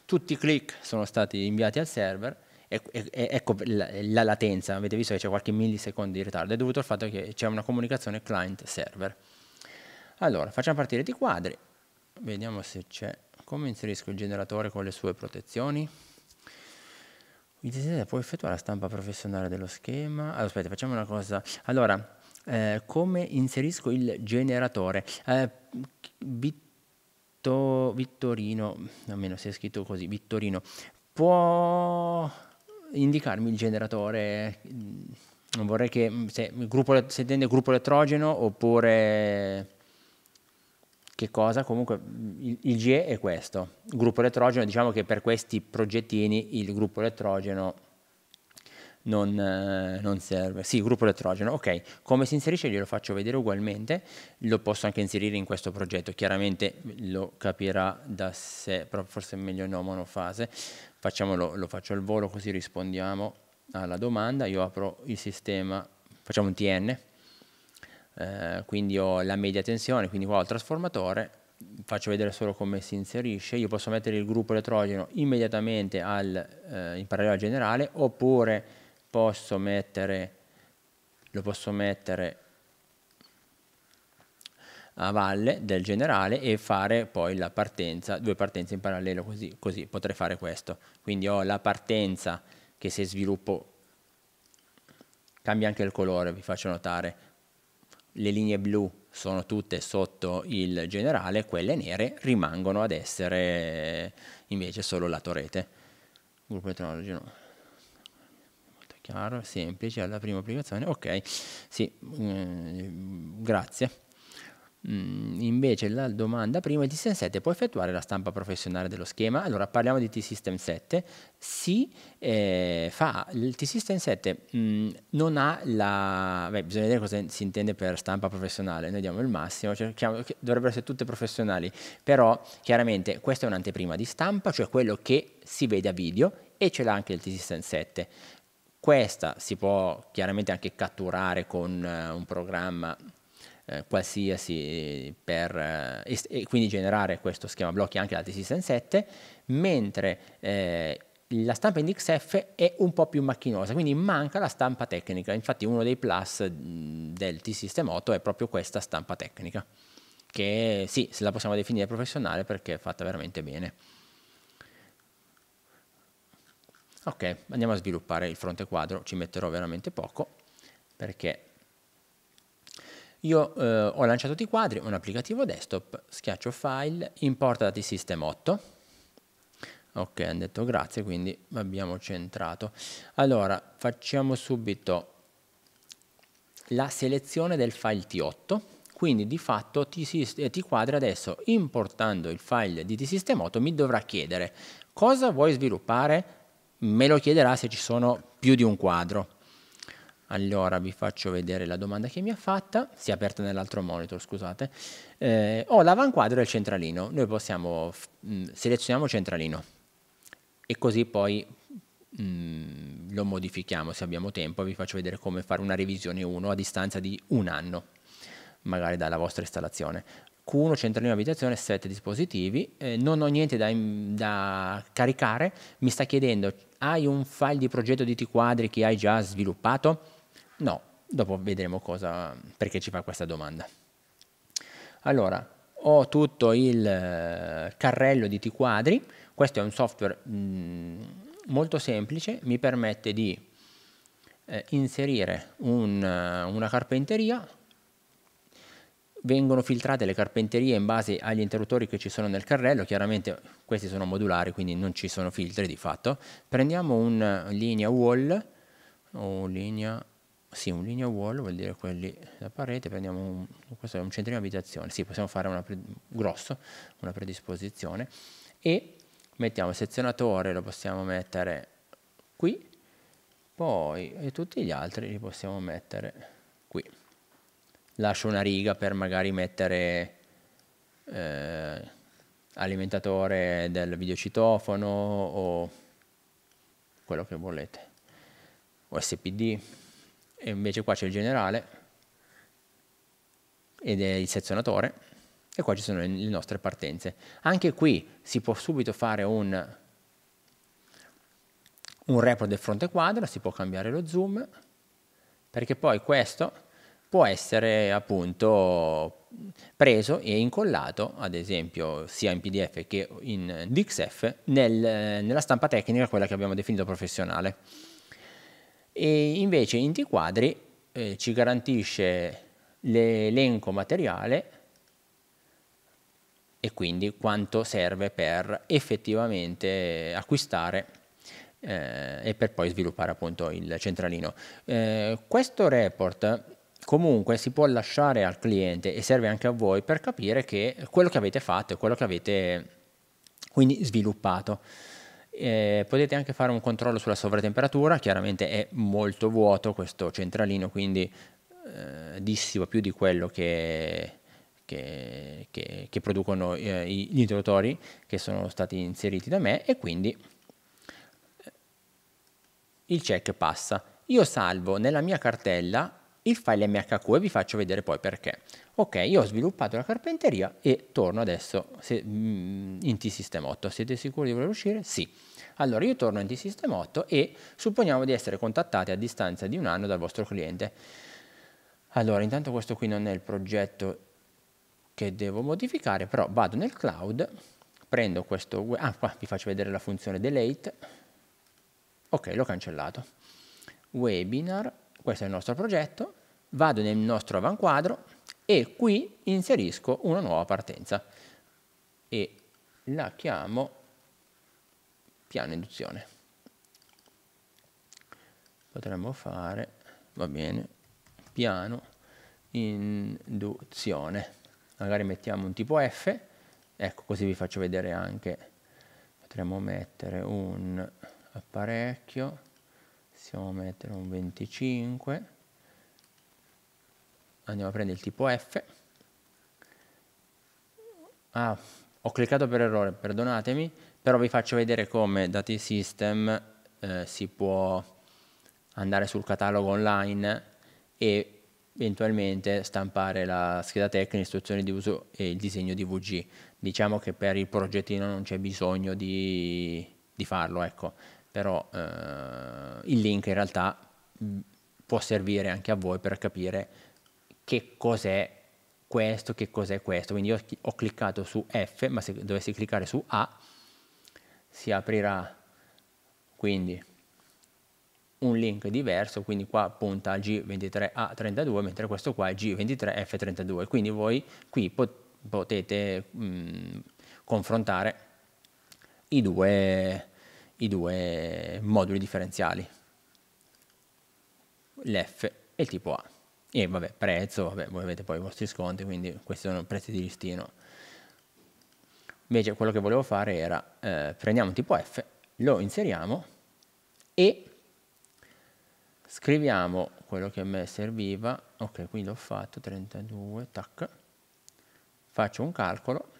tutti i click sono stati inviati al server ecco, ecco la, latenza, avete visto che c'è qualche millisecondo di ritardo, è dovuto al fatto che c'è una comunicazione client-server. Allora, facciamo partire i quadri, vediamo se c'è, come inserisco il generatore con le sue protezioni. Il desiderio può effettuare la stampa professionale dello schema. Allora, ah, aspetta, facciamo una cosa. Allora, eh, come inserisco il generatore? Eh, Vittorino, almeno se è scritto così, Vittorino, può indicarmi il generatore, mm, non vorrei che mm, se, gruppo, se tende gruppo elettrogeno oppure che cosa, comunque mm, il, il GE è questo, gruppo elettrogeno, diciamo che per questi progettini il gruppo elettrogeno non, eh, non, serve. Sì, gruppo elettrogeno, ok. Come si inserisce glielo faccio vedere ugualmente, lo posso anche inserire in questo progetto, chiaramente lo capirà da sé, però forse è meglio no monofase. Facciamolo, lo faccio al volo così rispondiamo alla domanda, io apro il sistema, facciamo un TN, eh, quindi ho la media tensione, quindi qua ho il trasformatore, faccio vedere solo come si inserisce, io posso mettere il gruppo elettrogeno immediatamente al, eh, in parallelo al generale oppure posso mettere, lo posso mettere a valle del generale e fare poi la partenza, due partenze in parallelo così, così potrei fare questo. Quindi ho la partenza che se sviluppo cambia anche il colore, vi faccio notare. Le linee blu sono tutte sotto il generale, quelle nere rimangono ad essere invece solo la torrete. Gruppo di tecnologia no chiaro, semplice, alla prima applicazione, ok, sì, eh, grazie. Mm, invece la domanda prima, il T-System 7 può effettuare la stampa professionale dello schema? Allora parliamo di T-System 7, si eh, fa, il T-System 7 mm, non ha la, beh, bisogna vedere cosa si intende per stampa professionale, noi diamo il massimo, cerchiamo, dovrebbero essere tutte professionali, però chiaramente questa è un'anteprima di stampa, cioè quello che si vede a video e ce l'ha anche il T-System 7. Questa si può chiaramente anche catturare con eh, un programma uh, qualsiasi per, uh, e, quindi generare questo schema blocchi anche da T-System 7, mentre eh, la stampa in DXF è un po' più macchinosa, quindi manca la stampa tecnica. Infatti uno dei plus del T-System 8 è proprio questa stampa tecnica, che sì, se la possiamo definire professionale perché è fatta veramente bene. ok, andiamo a sviluppare il fronte quadro, ci metterò veramente poco perché io eh, ho lanciato T quadri, un applicativo desktop, schiaccio file, importa dati system 8, ok, hanno detto grazie, quindi abbiamo centrato. Allora, facciamo subito la selezione del file T8, quindi di fatto eh, T-Quadri adesso importando il file di T-System 8 mi dovrà chiedere cosa vuoi sviluppare me lo chiederà se ci sono più di un quadro. Allora vi faccio vedere la domanda che mi ha fatta, si è aperta nell'altro monitor, scusate. Eh, ho oh, l'avanquadro e il centralino, noi possiamo, mh, mm, selezioniamo centralino e così poi mh, mm, lo modifichiamo se abbiamo tempo, vi faccio vedere come fare una revisione 1 a distanza di un anno, magari dalla vostra installazione. Q1, centralino abitazione, 7 dispositivi, eh, non ho niente da, da, caricare, mi sta chiedendo hai un file di progetto di T quadri che hai già sviluppato? No, dopo vedremo cosa, perché ci fa questa domanda. Allora, ho tutto il eh, carrello di T quadri, questo è un software mh, mm, molto semplice, mi permette di eh, inserire un, eh, una carpenteria, vengono filtrate le carpenterie in base agli interruttori che ci sono nel carrello, chiaramente questi sono modulari quindi non ci sono filtri di fatto, prendiamo una linea wall o linea, sì, un linea wall vuol dire quelli da parete, prendiamo un, questo è un centrino abitazione, sì possiamo fare una pre, grosso, una predisposizione e mettiamo il sezionatore, lo possiamo mettere qui, poi e tutti gli altri li possiamo mettere qui lascio una riga per magari mettere eh, alimentatore del videocitofono o quello che volete, o SPD. E invece qua c'è il generale ed è il sezionatore e qua ci sono le nostre partenze. Anche qui si può subito fare un, un report del fronte quadro, si può cambiare lo zoom, perché poi questo può essere appunto preso e incollato, ad esempio sia in PDF che in DXF, nel, nella stampa tecnica, quella che abbiamo definito professionale. E invece Intiquadri eh, ci garantisce l'elenco materiale e quindi quanto serve per effettivamente acquistare eh, e per poi sviluppare appunto il centralino. Eh, questo report comunque si può lasciare al cliente e serve anche a voi per capire che quello che avete fatto è quello che avete quindi sviluppato. Eh, potete anche fare un controllo sulla sovratemperatura, chiaramente è molto vuoto questo centralino, quindi eh, dissipa più di quello che, che, che, che producono eh, gli idrotori che sono stati inseriti da me e quindi eh, il check passa. Io salvo nella mia cartella il file MHQ e vi faccio vedere poi perché. Ok, io ho sviluppato la carpenteria e torno adesso se, mh, mm, in T-System 8. Siete sicuri di voler uscire? Sì. Allora io torno in T-System 8 e supponiamo di essere contattati a distanza di un anno dal vostro cliente. Allora, intanto questo qui non è il progetto che devo modificare, però vado nel cloud, prendo questo... Ah, qua vi faccio vedere la funzione delete. Ok, l'ho cancellato. Webinar, questo è il nostro progetto, vado nel nostro avanquadro e qui inserisco una nuova partenza e la chiamo piano induzione. Potremmo fare, va bene, piano induzione. Magari mettiamo un tipo F, ecco così vi faccio vedere anche, potremmo mettere un apparecchio, possiamo mettere un 25, andiamo a prendere il tipo F. Ah, ho cliccato per errore, perdonatemi, però vi faccio vedere come da T-System eh, si può andare sul catalogo online e eventualmente stampare la scheda tecnica, istruzioni di uso e il disegno di VG. Diciamo che per il progettino non c'è bisogno di, di, farlo, ecco. però eh, il link in realtà mm, può servire anche a voi per capire che cos'è questo, che cos'è questo. Quindi io ho cliccato su F, ma se dovessi cliccare su A si aprirà quindi un link diverso, quindi qua punta al G23A32, mentre questo qua è G23F32. Quindi voi qui potete mh, mhmm, confrontare i due, i due moduli differenziali, l'F e il tipo A. E vabbè, prezzo, vabbè, voi avete poi i vostri sconti, quindi questi sono prezzi di listino. Invece quello che volevo fare era, eh, prendiamo un tipo F, lo inseriamo e scriviamo quello che a me serviva, ok, quindi l'ho fatto, 32, tac, faccio un calcolo,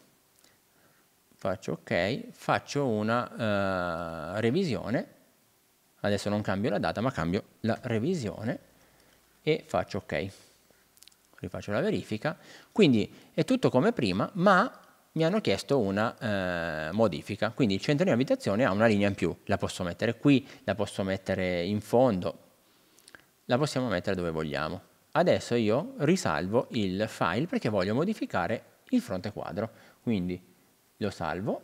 faccio ok, faccio una eh, revisione, adesso non cambio la data ma cambio la revisione e faccio ok. Rifaccio la verifica. Quindi è tutto come prima, ma mi hanno chiesto una eh, modifica. Quindi il centro di abitazione ha una linea in più. La posso mettere qui, la posso mettere in fondo, la possiamo mettere dove vogliamo. Adesso io risalvo il file perché voglio modificare il fronte quadro. Quindi lo salvo,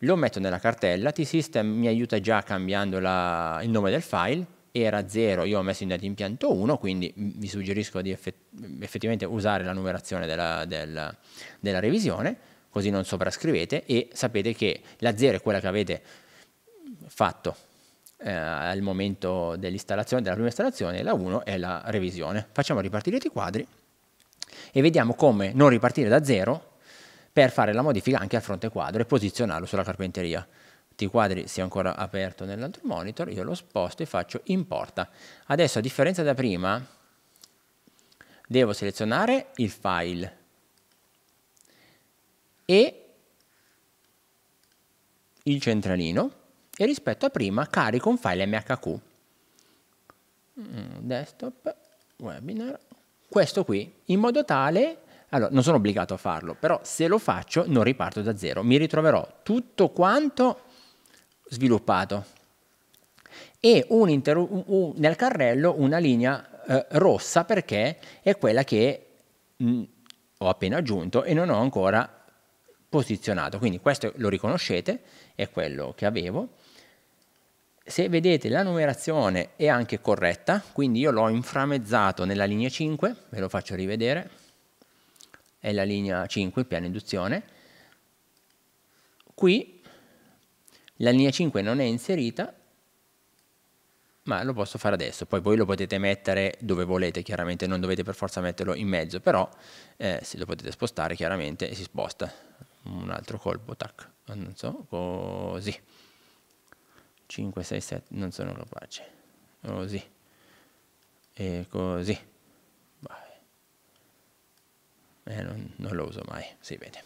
lo metto nella cartella, T-System mi aiuta già cambiando la, il nome del file, era 0, io ho messo in impianto 1, quindi vi suggerisco di effett- effettivamente usare la numerazione della, della, della revisione, così non sovrascrivete e sapete che la 0 è quella che avete fatto eh, al momento dell'installazione, della prima installazione, e la 1 è la revisione. Facciamo ripartire i quadri e vediamo come non ripartire da 0 per fare la modifica anche al fronte quadro e posizionarlo sulla carpenteria tutti quadri sia ancora aperto nell'altro monitor, io lo sposto e faccio importa. Adesso a differenza da prima devo selezionare il file e il centralino e rispetto a prima carico un file MHQ. Mm, desktop, webinar, questo qui, in modo tale allora, non sono obbligato a farlo, però se lo faccio non riparto da zero, mi ritroverò tutto quanto sviluppato e un inter- un, nel carrello una linea eh, rossa perché è quella che mh, mm, ho appena aggiunto e non ho ancora posizionato. Quindi questo lo riconoscete, è quello che avevo. Se vedete la numerazione è anche corretta, quindi io l'ho inframezzato nella linea 5, ve lo faccio rivedere, è la linea 5, il piano induzione. Qui la linea 5 non è inserita, ma lo posso fare adesso. Poi voi lo potete mettere dove volete, chiaramente non dovete per forza metterlo in mezzo, però eh, se lo potete spostare chiaramente si sposta. Un altro colpo, tac, non so, così. 5, 6, 7, non sono capace. Così. E così. Vai. Eh, non, non lo uso mai, si vede.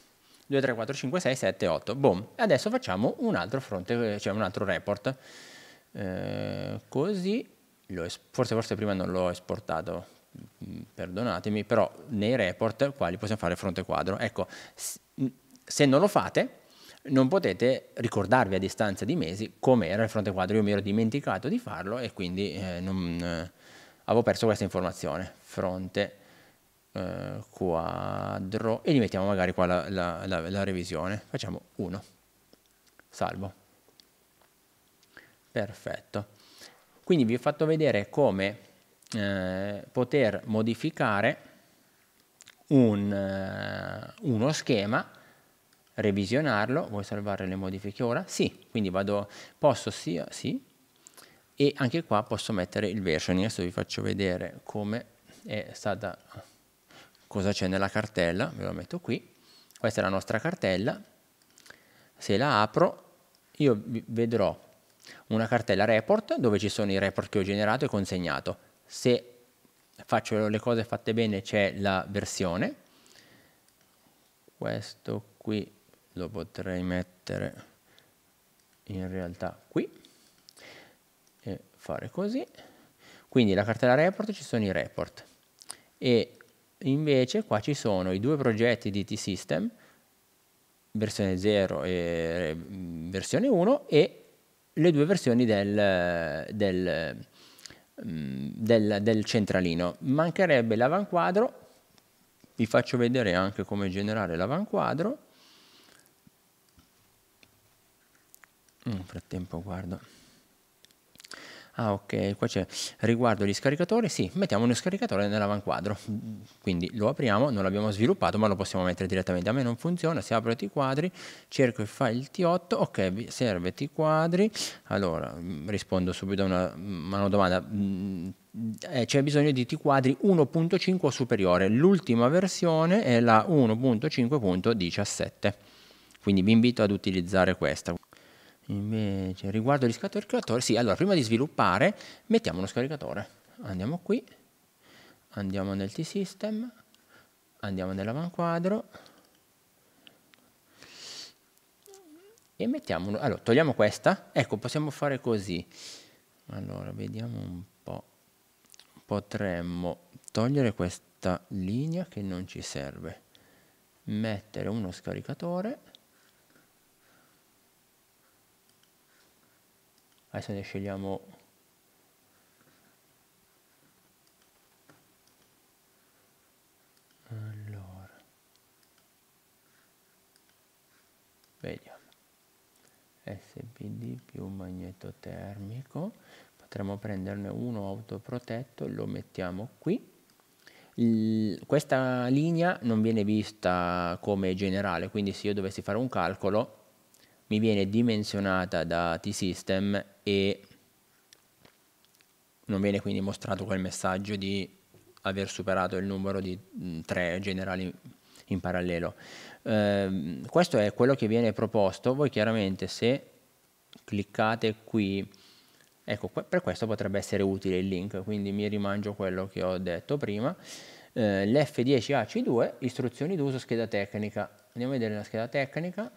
2, 3, 4, 5, 6, 7, 8. Boom. Adesso facciamo un altro fronte, eh, cioè un altro report. Eh, così, forse, forse prima non l'ho esportato, mm, perdonatemi, però nei report quali possiamo fare fronte quadro. Ecco, se non lo fate, non potete ricordarvi a distanza di mesi com'era il fronte quadro. Io mi ero dimenticato di farlo e quindi eh, non, eh, avevo perso questa informazione. Fronte eh, quadro e gli mettiamo magari qua la, la, la, la revisione. Facciamo 1. Salvo. Perfetto. Quindi vi ho fatto vedere come eh, poter modificare un, eh, uno schema revisionarlo, vuoi salvare le modifiche ora? Sì, quindi vado, posso sì, sì, e anche qua posso mettere il versioning, adesso vi faccio vedere come è stata cosa c'è nella cartella, ve la metto qui, questa è la nostra cartella, se la apro io vedrò una cartella report dove ci sono i report che ho generato e consegnato, se faccio le cose fatte bene c'è la versione, questo qui lo potrei mettere in realtà qui e fare così, quindi la cartella report ci sono i report e invece qua ci sono i due progetti di T-System, versione 0 e mm, versione 1, e le due versioni del, del, mm, del, del centralino. Mancherebbe l'avanquadro, vi faccio vedere anche come generare l'avanquadro. Mm, nel frattempo guardo. Ah ok, qua c'è riguardo gli scaricatori, sì, mettiamo uno scaricatore nell'avanquadro, quindi lo apriamo, non l'abbiamo sviluppato ma lo possiamo mettere direttamente, a me non funziona, si apre i quadri cerco il file T8, ok, serve T-quadri, allora mm, rispondo subito a una, mm, una domanda, mm, eh, c'è bisogno di T-quadri 1.5 o superiore, l'ultima versione è la 1.5.17, quindi vi invito ad utilizzare questa. Invece, riguardo gli scaricatori, sì, allora prima di sviluppare mettiamo uno scaricatore. Andiamo qui, andiamo nel T-System, andiamo nell'avanquadro e mettiamo, uno, allora togliamo questa, ecco possiamo fare così. Allora, vediamo un po', potremmo togliere questa linea che non ci serve, mettere uno scaricatore adesso ne scegliamo allora vediamo spd più magneto termico potremmo prenderne uno autoprotetto lo mettiamo qui questa linea non viene vista come generale quindi se io dovessi fare un calcolo mi viene dimensionata da T-System e non viene quindi mostrato quel messaggio di aver superato il numero di mm, tre generali in parallelo. Eh, questo è quello che viene proposto, voi chiaramente se cliccate qui, ecco per questo potrebbe essere utile il link, quindi mi rimangio quello che ho detto prima, eh, l'F10AC2, istruzioni d'uso, scheda tecnica, andiamo a vedere la scheda tecnica,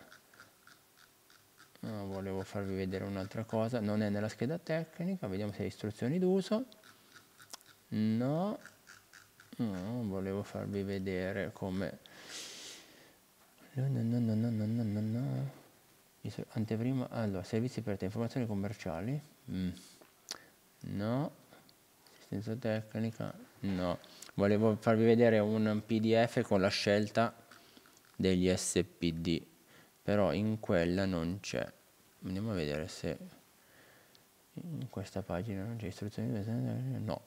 no, eh, volevo farvi vedere un'altra cosa non è nella scheda tecnica vediamo se è istruzioni d'uso no. no volevo farvi vedere come no no no no no no no no anteprima allora servizi per te informazioni commerciali mm. no assistenza tecnica no volevo farvi vedere un pdf con la scelta degli spd però in quella non c'è andiamo a vedere se in questa pagina non c'è istruzioni no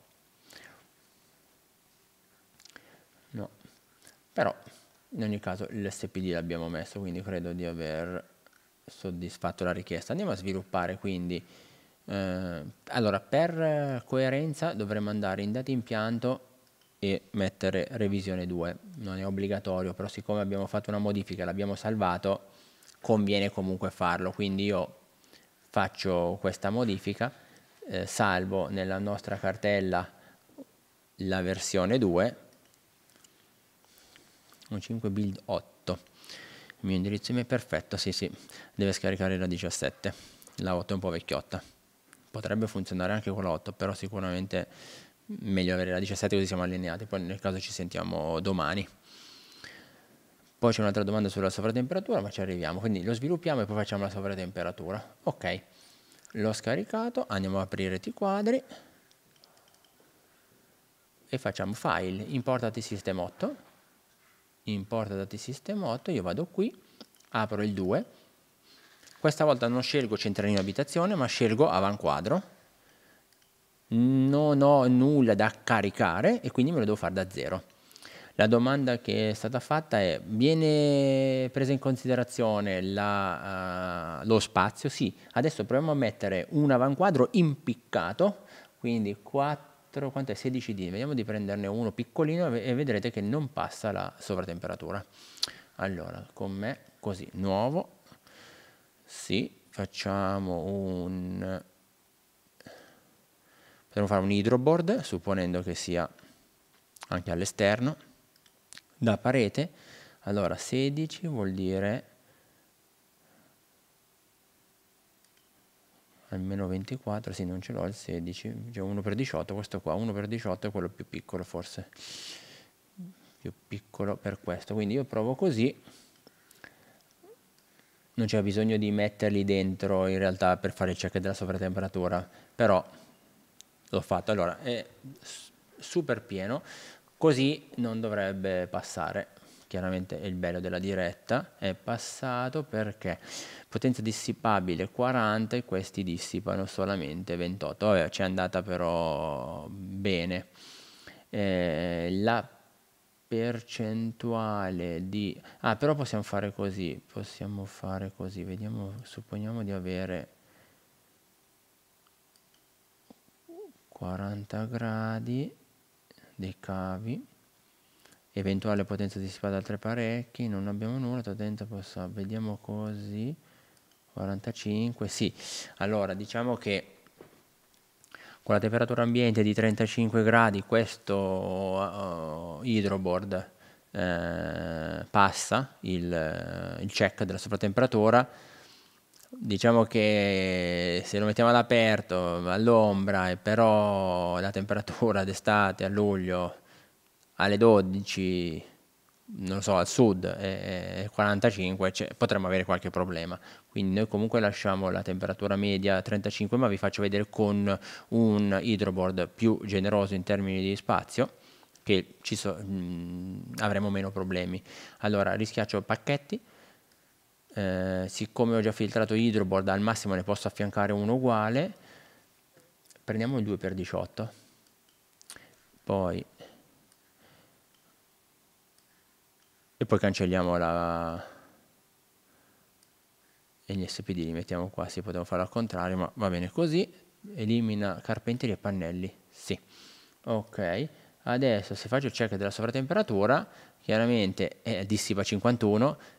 no però in ogni caso l'SPD l'abbiamo messo quindi credo di aver soddisfatto la richiesta andiamo a sviluppare quindi eh, allora per coerenza dovremmo andare in data impianto e mettere revisione 2 non è obbligatorio però siccome abbiamo fatto una modifica e l'abbiamo salvato conviene comunque farlo. Quindi io faccio questa modifica, eh, salvo nella nostra cartella la versione 2, 5 build 8, il mio indirizzo è perfetto, sì sì, deve scaricare la 17, la 8 è un po' vecchiotta, potrebbe funzionare anche con la 8, però sicuramente meglio avere la 17 così siamo allineati, poi nel caso ci sentiamo domani. Poi c'è un'altra domanda sulla sovratemperatura, ma ci arriviamo. Quindi lo sviluppiamo e poi facciamo la sovratemperatura. Ok, l'ho scaricato, andiamo ad aprire i quadri e facciamo file, importati sistema 8, importa dati 8, io vado qui, apro il 2, questa volta non scelgo centralino abitazione ma scelgo avanquadro, non ho nulla da caricare e quindi me lo devo fare da zero. La domanda che è stata fatta è, viene presa in considerazione la, uh, lo spazio? Sì, adesso proviamo a mettere un avanquadro impiccato, quindi 4 quanto è 16D, vediamo di prenderne uno piccolino e vedrete che non passa la sovratemperatura. Allora, con me così, nuovo, sì, facciamo un... potremmo fare un hydroboard, supponendo che sia anche all'esterno, da parete. Allora 16 vuol dire almeno 24, sì non ce l'ho il 16, cioè 1 per 18 questo qua, 1 per 18 è quello più piccolo forse, più piccolo per questo, quindi io provo così, non c'è bisogno di metterli dentro in realtà per fare il check della sovratemperatura, però l'ho fatto, allora è super pieno, Così non dovrebbe passare. Chiaramente è il bello della diretta è passato perché potenza dissipabile 40 e questi dissipano solamente 28. Vabbè, ci andata però bene. Eh, la percentuale di... Ah, però possiamo fare così, possiamo fare così, vediamo, supponiamo di avere 40 gradi dei cavi, eventuale potenza dissipata da altri apparecchi, non abbiamo nulla, potenza passata, vediamo così, 45, sì, allora diciamo che con la temperatura ambiente di 35 gradi questo uh, eh, hidroboard uh, eh, passa il, uh, il check della temperatura, Diciamo che se lo mettiamo all'aperto, all'ombra, e però la temperatura d'estate a luglio alle 12, non so, al sud è 45, cioè, potremmo avere qualche problema. Quindi noi comunque lasciamo la temperatura media a 35, ma vi faccio vedere con un hydroboard più generoso in termini di spazio che so, mh, avremo meno problemi. Allora, rischiaccio pacchetti eh, siccome ho già filtrato hydroboard al massimo ne posso affiancare uno uguale prendiamo il 2x18 poi e poi cancelliamo la e gli spd li mettiamo qua si poteva fare al contrario ma va bene così elimina carpentieri e pannelli sì ok adesso se faccio il check della sovratemperatura chiaramente è dissipa 51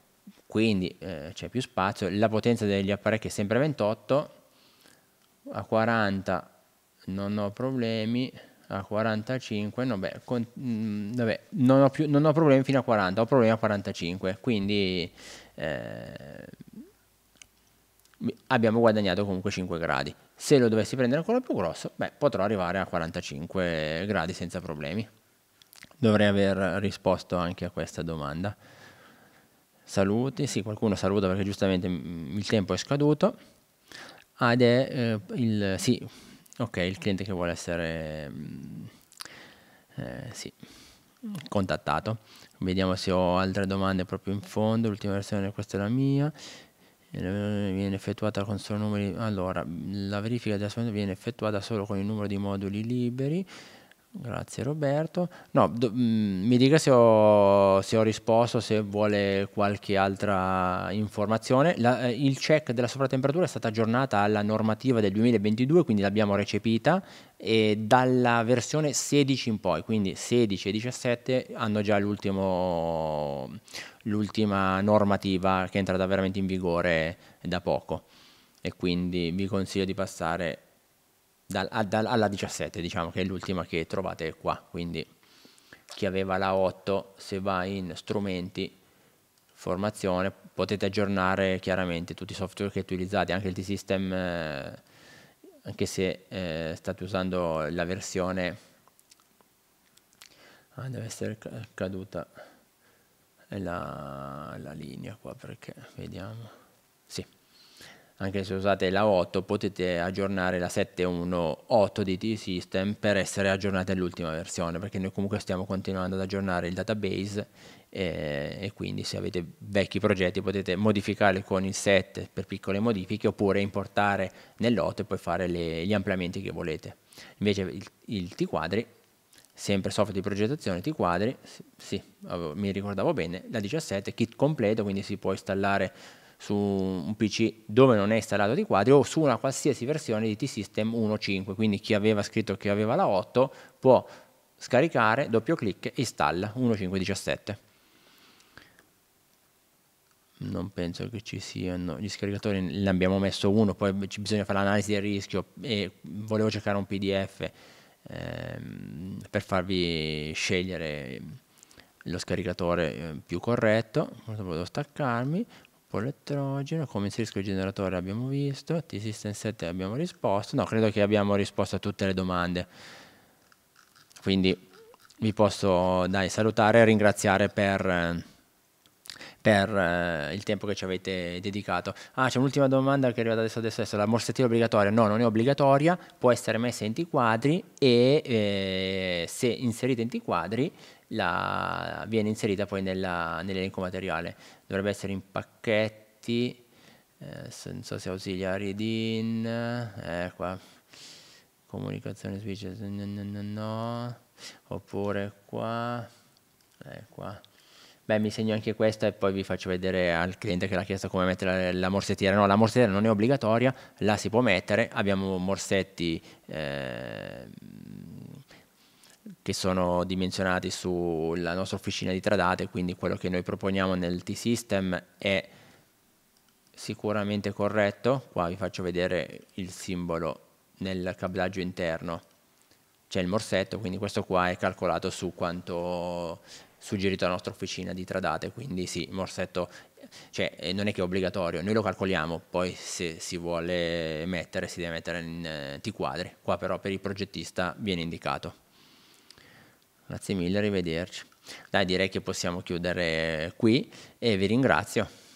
quindi eh, c'è più spazio, la potenza degli apparecchi è sempre 28, a 40 non ho problemi, a 45, no beh, con, mh, mm, vabbè, non, ho più, non, ho problemi fino a 40, ho problemi a 45, quindi eh, abbiamo guadagnato comunque 5 gradi. Se lo dovessi prendere ancora più grosso, beh, potrò arrivare a 45 gradi senza problemi. Dovrei aver risposto anche a questa domanda saluti, sì qualcuno saluta perché giustamente mm, il tempo è scaduto, ah, ed è eh, il, sì, okay, il, cliente che vuole essere mm, eh, sì, contattato. Vediamo se ho altre domande proprio in fondo, l'ultima versione questa è la mia eh, viene effettuata con solo numeri allora la verifica della viene effettuata solo con il numero di moduli liberi Grazie Roberto. No, do, mm, mi dica se ho, se ho, risposto, se vuole qualche altra informazione. La, eh, il check della sovratemperatura è stata aggiornata alla normativa del 2022, quindi l'abbiamo recepita, e dalla versione 16 in poi, quindi 16 e 17 hanno già l'ultima normativa che è entrata veramente in vigore da poco. E quindi vi consiglio di passare dal, dal, alla 17 diciamo che è l'ultima che trovate qua, quindi chi aveva la 8 se va in strumenti, formazione, potete aggiornare chiaramente tutti i software che utilizzate, anche il T-System, eh, anche se eh, state usando la versione, ah, deve essere caduta la, la linea qua perché vediamo, sì anche se usate la 8 potete aggiornare la 7.1.8 di T-System per essere aggiornati all'ultima versione perché noi comunque stiamo continuando ad aggiornare il database e, e, quindi se avete vecchi progetti potete modificarli con il 7 per piccole modifiche oppure importare nell'8 e poi fare le, gli ampliamenti che volete invece il, il T-quadri sempre software di progettazione t quadri, sì, mi ricordavo bene, la 17 kit completo, quindi si può installare su un PC dove non è installato di quadri o su una qualsiasi versione di T-System 1.5, quindi chi aveva scritto che aveva la 8 può scaricare, doppio clic e installa 1.5.17. Non penso che ci siano gli scaricatori, ne abbiamo messo uno, poi ci bisogna fare l'analisi del rischio e volevo cercare un PDF ehm, per farvi scegliere lo scaricatore eh, più corretto, devo staccarmi, polo elettrogeno, come inserisco il generatore abbiamo visto, T-System 7 abbiamo risposto, no, credo che abbiamo risposto a tutte le domande. Quindi vi posso dai, salutare e ringraziare per, per, eh, il tempo che ci avete dedicato. Ah, c'è un'ultima domanda che arriva da adesso, adesso, adesso, la morsetta è obbligatoria? No, non è obbligatoria, può essere messa in t quadri e eh, se inserita in t quadri la, viene inserita poi nell'elenco materiale. Dovrebbe essere in pacchetti, eh, non so se ausiliari DIN, eh, qua, comunicazione switch, no, no, no, oppure qua, eh, qua. Beh, mi segno anche questa e poi vi faccio vedere al cliente che l'ha chiesto come mettere la, morsettiera. No, la morsettiera non è obbligatoria, la si può mettere. Abbiamo morsetti eh, che sono dimensionati sulla nostra officina di tradate, quindi quello che noi proponiamo nel T-System è sicuramente corretto, qua vi faccio vedere il simbolo nel cablaggio interno, c'è il morsetto, quindi questo qua è calcolato su quanto suggerito alla nostra officina di tradate, quindi sì, il morsetto cioè, eh, non è che è obbligatorio, noi lo calcoliamo, poi se si vuole mettere si deve mettere in eh, T quadri, qua però per il progettista viene indicato. Grazie mille, arrivederci. Dai, direi che possiamo chiudere qui e vi ringrazio.